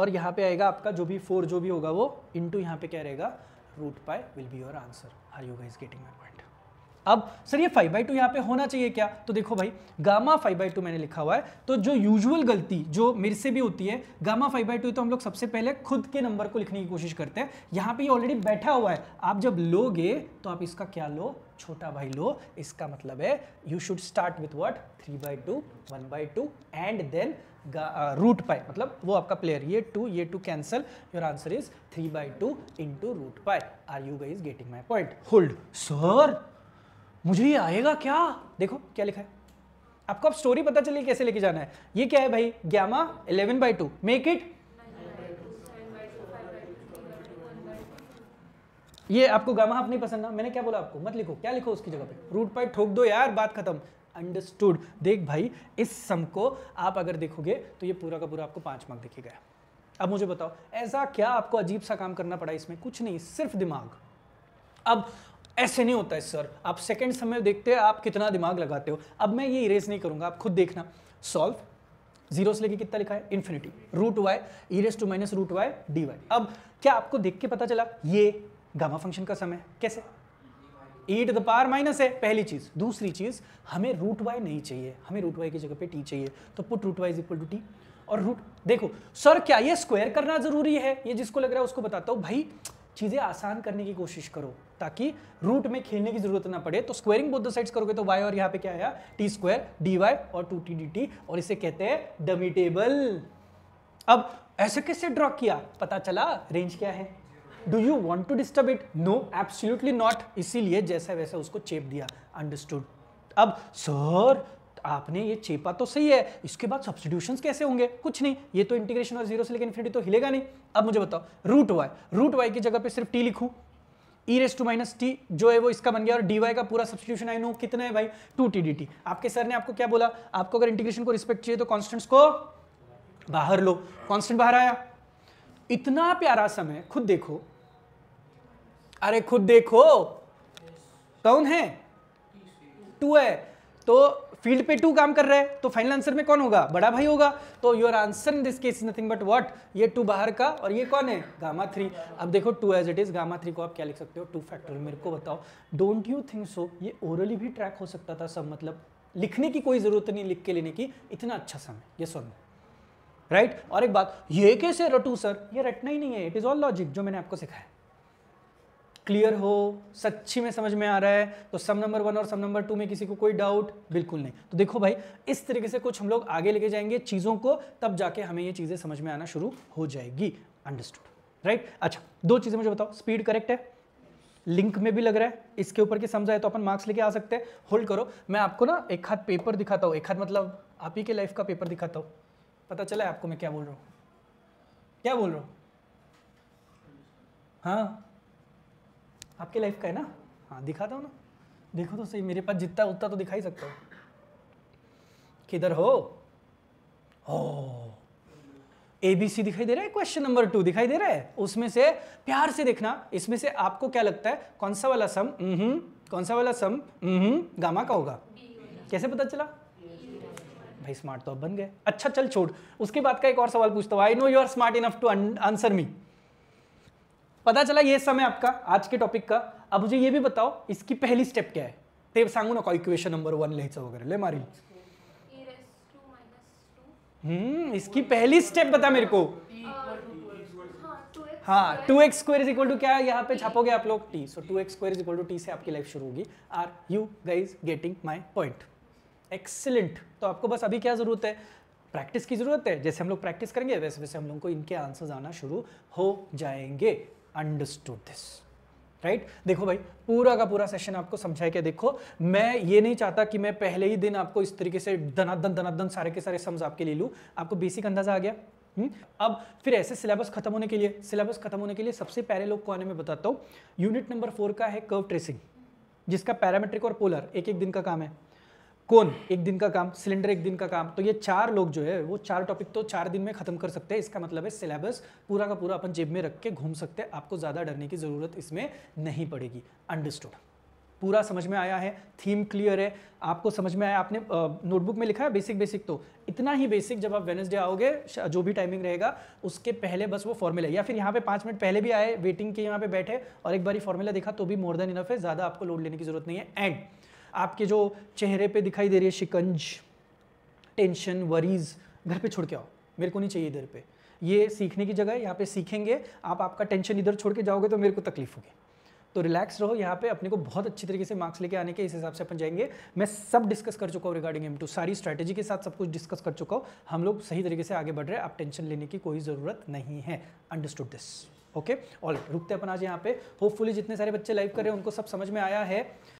और यहाँ पे आएगा आपका जो भी फोर जो भी होगा वो इंटू यहाँ पे क्या रहेगा root pi will be your answer are you guys getting my point अब सर ये फाइव बाई टू यहाँ पे होना चाहिए क्या तो देखो भाई गामा फाइव बाई टू मैंने लिखा हुआ है तो जो यूजुअल गलती जो मेरे से भी होती है गामा फाइव बाई टू तो हम लोग सबसे पहले खुद के नंबर को लिखने की कोशिश करते हैं यहाँ पे ये ऑलरेडी बैठा हुआ है आप जब लोगे तो आप इसका क्या लो छोटा भाई लो इसका मतलब है you should start with what three by two one by two and then root pi मतलब वो आपका प्लेयर ये टू ये two cancel your answer is three by two into root pi are you guys getting my point hold sir मुझे ये आएगा क्या देखो क्या लिखा है आपको अब आप स्टोरी पता चली कैसे लेके जाना है ये क्या है भाई gamma eleven by two make it ये आपको गामा हाफ नहीं पसंद ना मैंने क्या बोला आपको मत लिखो क्या लिखो उसकी जगह पे रूट पाई ठोक दो यार बात खत्म अंडरस्टूड देख भाई इस सम को आप अगर देखोगे तो ये पूरा का पूरा आपको पांच मार्क दिखेगा अब मुझे बताओ ऐसा क्या आपको अजीब सा काम करना पड़ा इसमें कुछ नहीं सिर्फ दिमाग अब ऐसे नहीं होता है सर आप सेकेंड समय देखते हैं आप कितना दिमाग लगाते हो अब मैं ये इरेज नहीं करूँगा आप खुद देखना सॉल्व जीरो से लेके कितना लिखा है infinity root y raise to minus root y d y अब क्या आपको देख के पता चला ये गामा फंक्शन का समय कैसे e to the power minus है पहली चीज़ दूसरी चीज़ हमें रूट वाई नहीं चाहिए हमें रूट वाई की जगह पे टी चाहिए तो put root y is equal to t और रूट देखो सर क्या ये स्क्वायर करना जरूरी है ये जिसको लग रहा है उसको बताता हूँ भाई चीज़ें आसान करने की कोशिश करो ताकि रूट में खेलने की जरूरत ना पड़े तो स्क्वायरिंग बोथ द साइड्स करोगे तो वाई और यहाँ पे क्या आया टी स्क्वायर डी वाई और टू टी डी टी और इसे कहते हैं डमी टेबल अब ऐसे कैसे ड्रॉ किया पता चला रेंज क्या है do you want to disturb it no absolutely not इसीलिए जैसा वैसा उसको चेप दिया अंडरस्टूड अब सर आपने ये चेपा तो सही है इसके बाद सब्सिट्यूशन कैसे होंगे कुछ नहीं ये तो इंटीग्रेशन और जीरो से लेकिन तो हिलेगा नहीं अब मुझे बताओ रूट वाई रूट वाई की जगह पे सिर्फ टी लिखू e raise to minus t जो है वो इसका बन गया और डी का पूरा सब्सिट्यूशन आई नो कितना है भाई टू टी डी टी आपके सर ने आपको क्या बोला आपको अगर इंटीग्रेशन को रिस्पेक्ट चाहिए तो कॉन्स्टेंट्स को बाहर लो कॉन्स्टेंट बाहर आया इतना प्यारा समय खुद देखो अरे खुद देखो कौन है टू है तो फील्ड पे टू काम कर रहा है तो फाइनल आंसर में कौन होगा बड़ा भाई होगा तो your answer in this case is nothing but what ये टू बाहर का और ये कौन है गामा थ्री अब देखो two as it is gamma three को आप क्या लिख सकते हो टू फैक्टर मेरे को बताओ डोंट यू थिंक सो ये ओरली भी ट्रैक हो सकता था सब मतलब लिखने की कोई ज़रूरत नहीं लिख के लेने की इतना अच्छा समय ये सुन राइट और एक बात ये कैसे रटू सर ये रटना ही नहीं है इट इज़ ऑल लॉजिक जो मैंने आपको सिखाया क्लियर हो सच्ची में समझ में आ रहा है तो सम नंबर वन और सम नंबर टू में किसी को कोई डाउट बिल्कुल नहीं तो देखो भाई इस तरीके से कुछ हम लोग आगे लेके जाएंगे चीज़ों को तब जाके हमें ये चीज़ें समझ में आना शुरू हो जाएगी अंडरस्टूड राइट अच्छा दो चीज़ें मुझे बताओ स्पीड करेक्ट है लिंक में भी लग रहा है इसके ऊपर के समझ आए तो अपन मार्क्स लेके आ सकते हैं होल्ड करो मैं आपको ना एक हाथ पेपर दिखाता हूँ एक हाथ मतलब आप ही के लाइफ का पेपर दिखाता हूँ पता चला है आपको मैं क्या बोल रहा हूँ क्या बोल रहा हूँ हाँ आपके लाइफ का है ना हाँ दिखा दो ना देखो तो सही मेरे पास जितना उतना तो दिखाई ही सकता हूँ किधर हो ए बी सी दिखाई दे रहा है क्वेश्चन नंबर टू दिखाई दे रहा है उसमें से प्यार से देखना इसमें से आपको क्या लगता है कौन सा वाला सम हम्म कौन सा वाला सम हम्म गामा का होगा कैसे पता चला भाई स्मार्ट तो अब बन गए अच्छा चल छोड़ उसके बाद का एक और सवाल पूछता हूँ I know you are smart enough to answer me पता चला ये समय आपका आज के टॉपिक का अब मुझे ये भी बताओ इसकी पहली स्टेप क्या है ते सांगू ना इक्वेशन नंबर वन लिहायचं वगैरे ले हम्म इसकी पहली स्टेप बता मेरे को हाँ two x square is equal to क्या यहाँ पे छापोगे आप लोग t so two x square is equal to t से आपकी लाइफ शुरू होगी are you guys getting my point excellent तो आपको बस अभी क्या जरूरत है प्रैक्टिस की जरूरत है जैसे हम लोग प्रैक्टिस करेंगे वैसे वैसे हम लोग को इनके आंसर्स आना शुरू हो जाएंगे अंडरस्टूड दिस राइट देखो भाई पूरा का पूरा सेशन आपको समझा के देखो मैं ये नहीं चाहता कि मैं पहले ही दिन आपको इस तरीके से धनाधन धनाधन सारे के सारे सम्स आपके ले लूँ आपको बेसिक अंदाजा आ गया हुँ? हम्म? अब फिर ऐसे सिलेबस खत्म होने के लिए सिलेबस खत्म होने के लिए सबसे पहले लोग को आने में बताता हूँ यूनिट नंबर फोर का है कर्व ट्रेसिंग जिसका पैरामेट्रिक और पोलर एक एक दिन का काम है कौन एक दिन का काम सिलेंडर एक दिन का काम तो ये चार लोग जो है वो चार टॉपिक तो चार दिन में खत्म कर सकते हैं इसका मतलब है सिलेबस पूरा का पूरा अपन जेब में रख के घूम सकते हैं आपको ज़्यादा डरने की ज़रूरत इसमें नहीं पड़ेगी अंडरस्टूड पूरा समझ में आया है थीम क्लियर है आपको समझ में आया आपने नोटबुक में लिखा है बेसिक बेसिक तो इतना ही बेसिक जब आप वेनसडे आओगे जो भी टाइमिंग रहेगा उसके पहले बस वो फॉर्मूला या फिर यहाँ पे पाँच मिनट पहले भी आए वेटिंग के यहाँ पे बैठे और एक बार फॉर्मूला देखा तो भी मोर देन इनफ है ज़्यादा आपको लोड लेने की जरूरत नहीं है एंड आपके जो चेहरे पे दिखाई दे रही है शिकंज टेंशन वरीज घर पे छोड़ के आओ मेरे को नहीं चाहिए इधर पे ये सीखने की जगह है यहाँ पे सीखेंगे आप आपका टेंशन इधर छोड़ के जाओगे तो मेरे को तकलीफ होगी तो रिलैक्स रहो यहाँ पे अपने को बहुत अच्छी तरीके से मार्क्स लेके आने के इस हिसाब से अपन जाएंगे मैं सब डिस्कस कर चुका हूँ रिगार्डिंग एम टू सारी स्ट्रैटेजी के साथ सब कुछ डिस्कस कर चुका हूँ हम लोग सही तरीके से आगे बढ़ रहे हैं आप टेंशन लेने की कोई ज़रूरत नहीं है अंडरस्टूड दिस ओके ऑल रुकते अपन आज यहाँ पे होपफुली जितने सारे बच्चे लाइव कर रहे हैं उनको सब समझ में आया है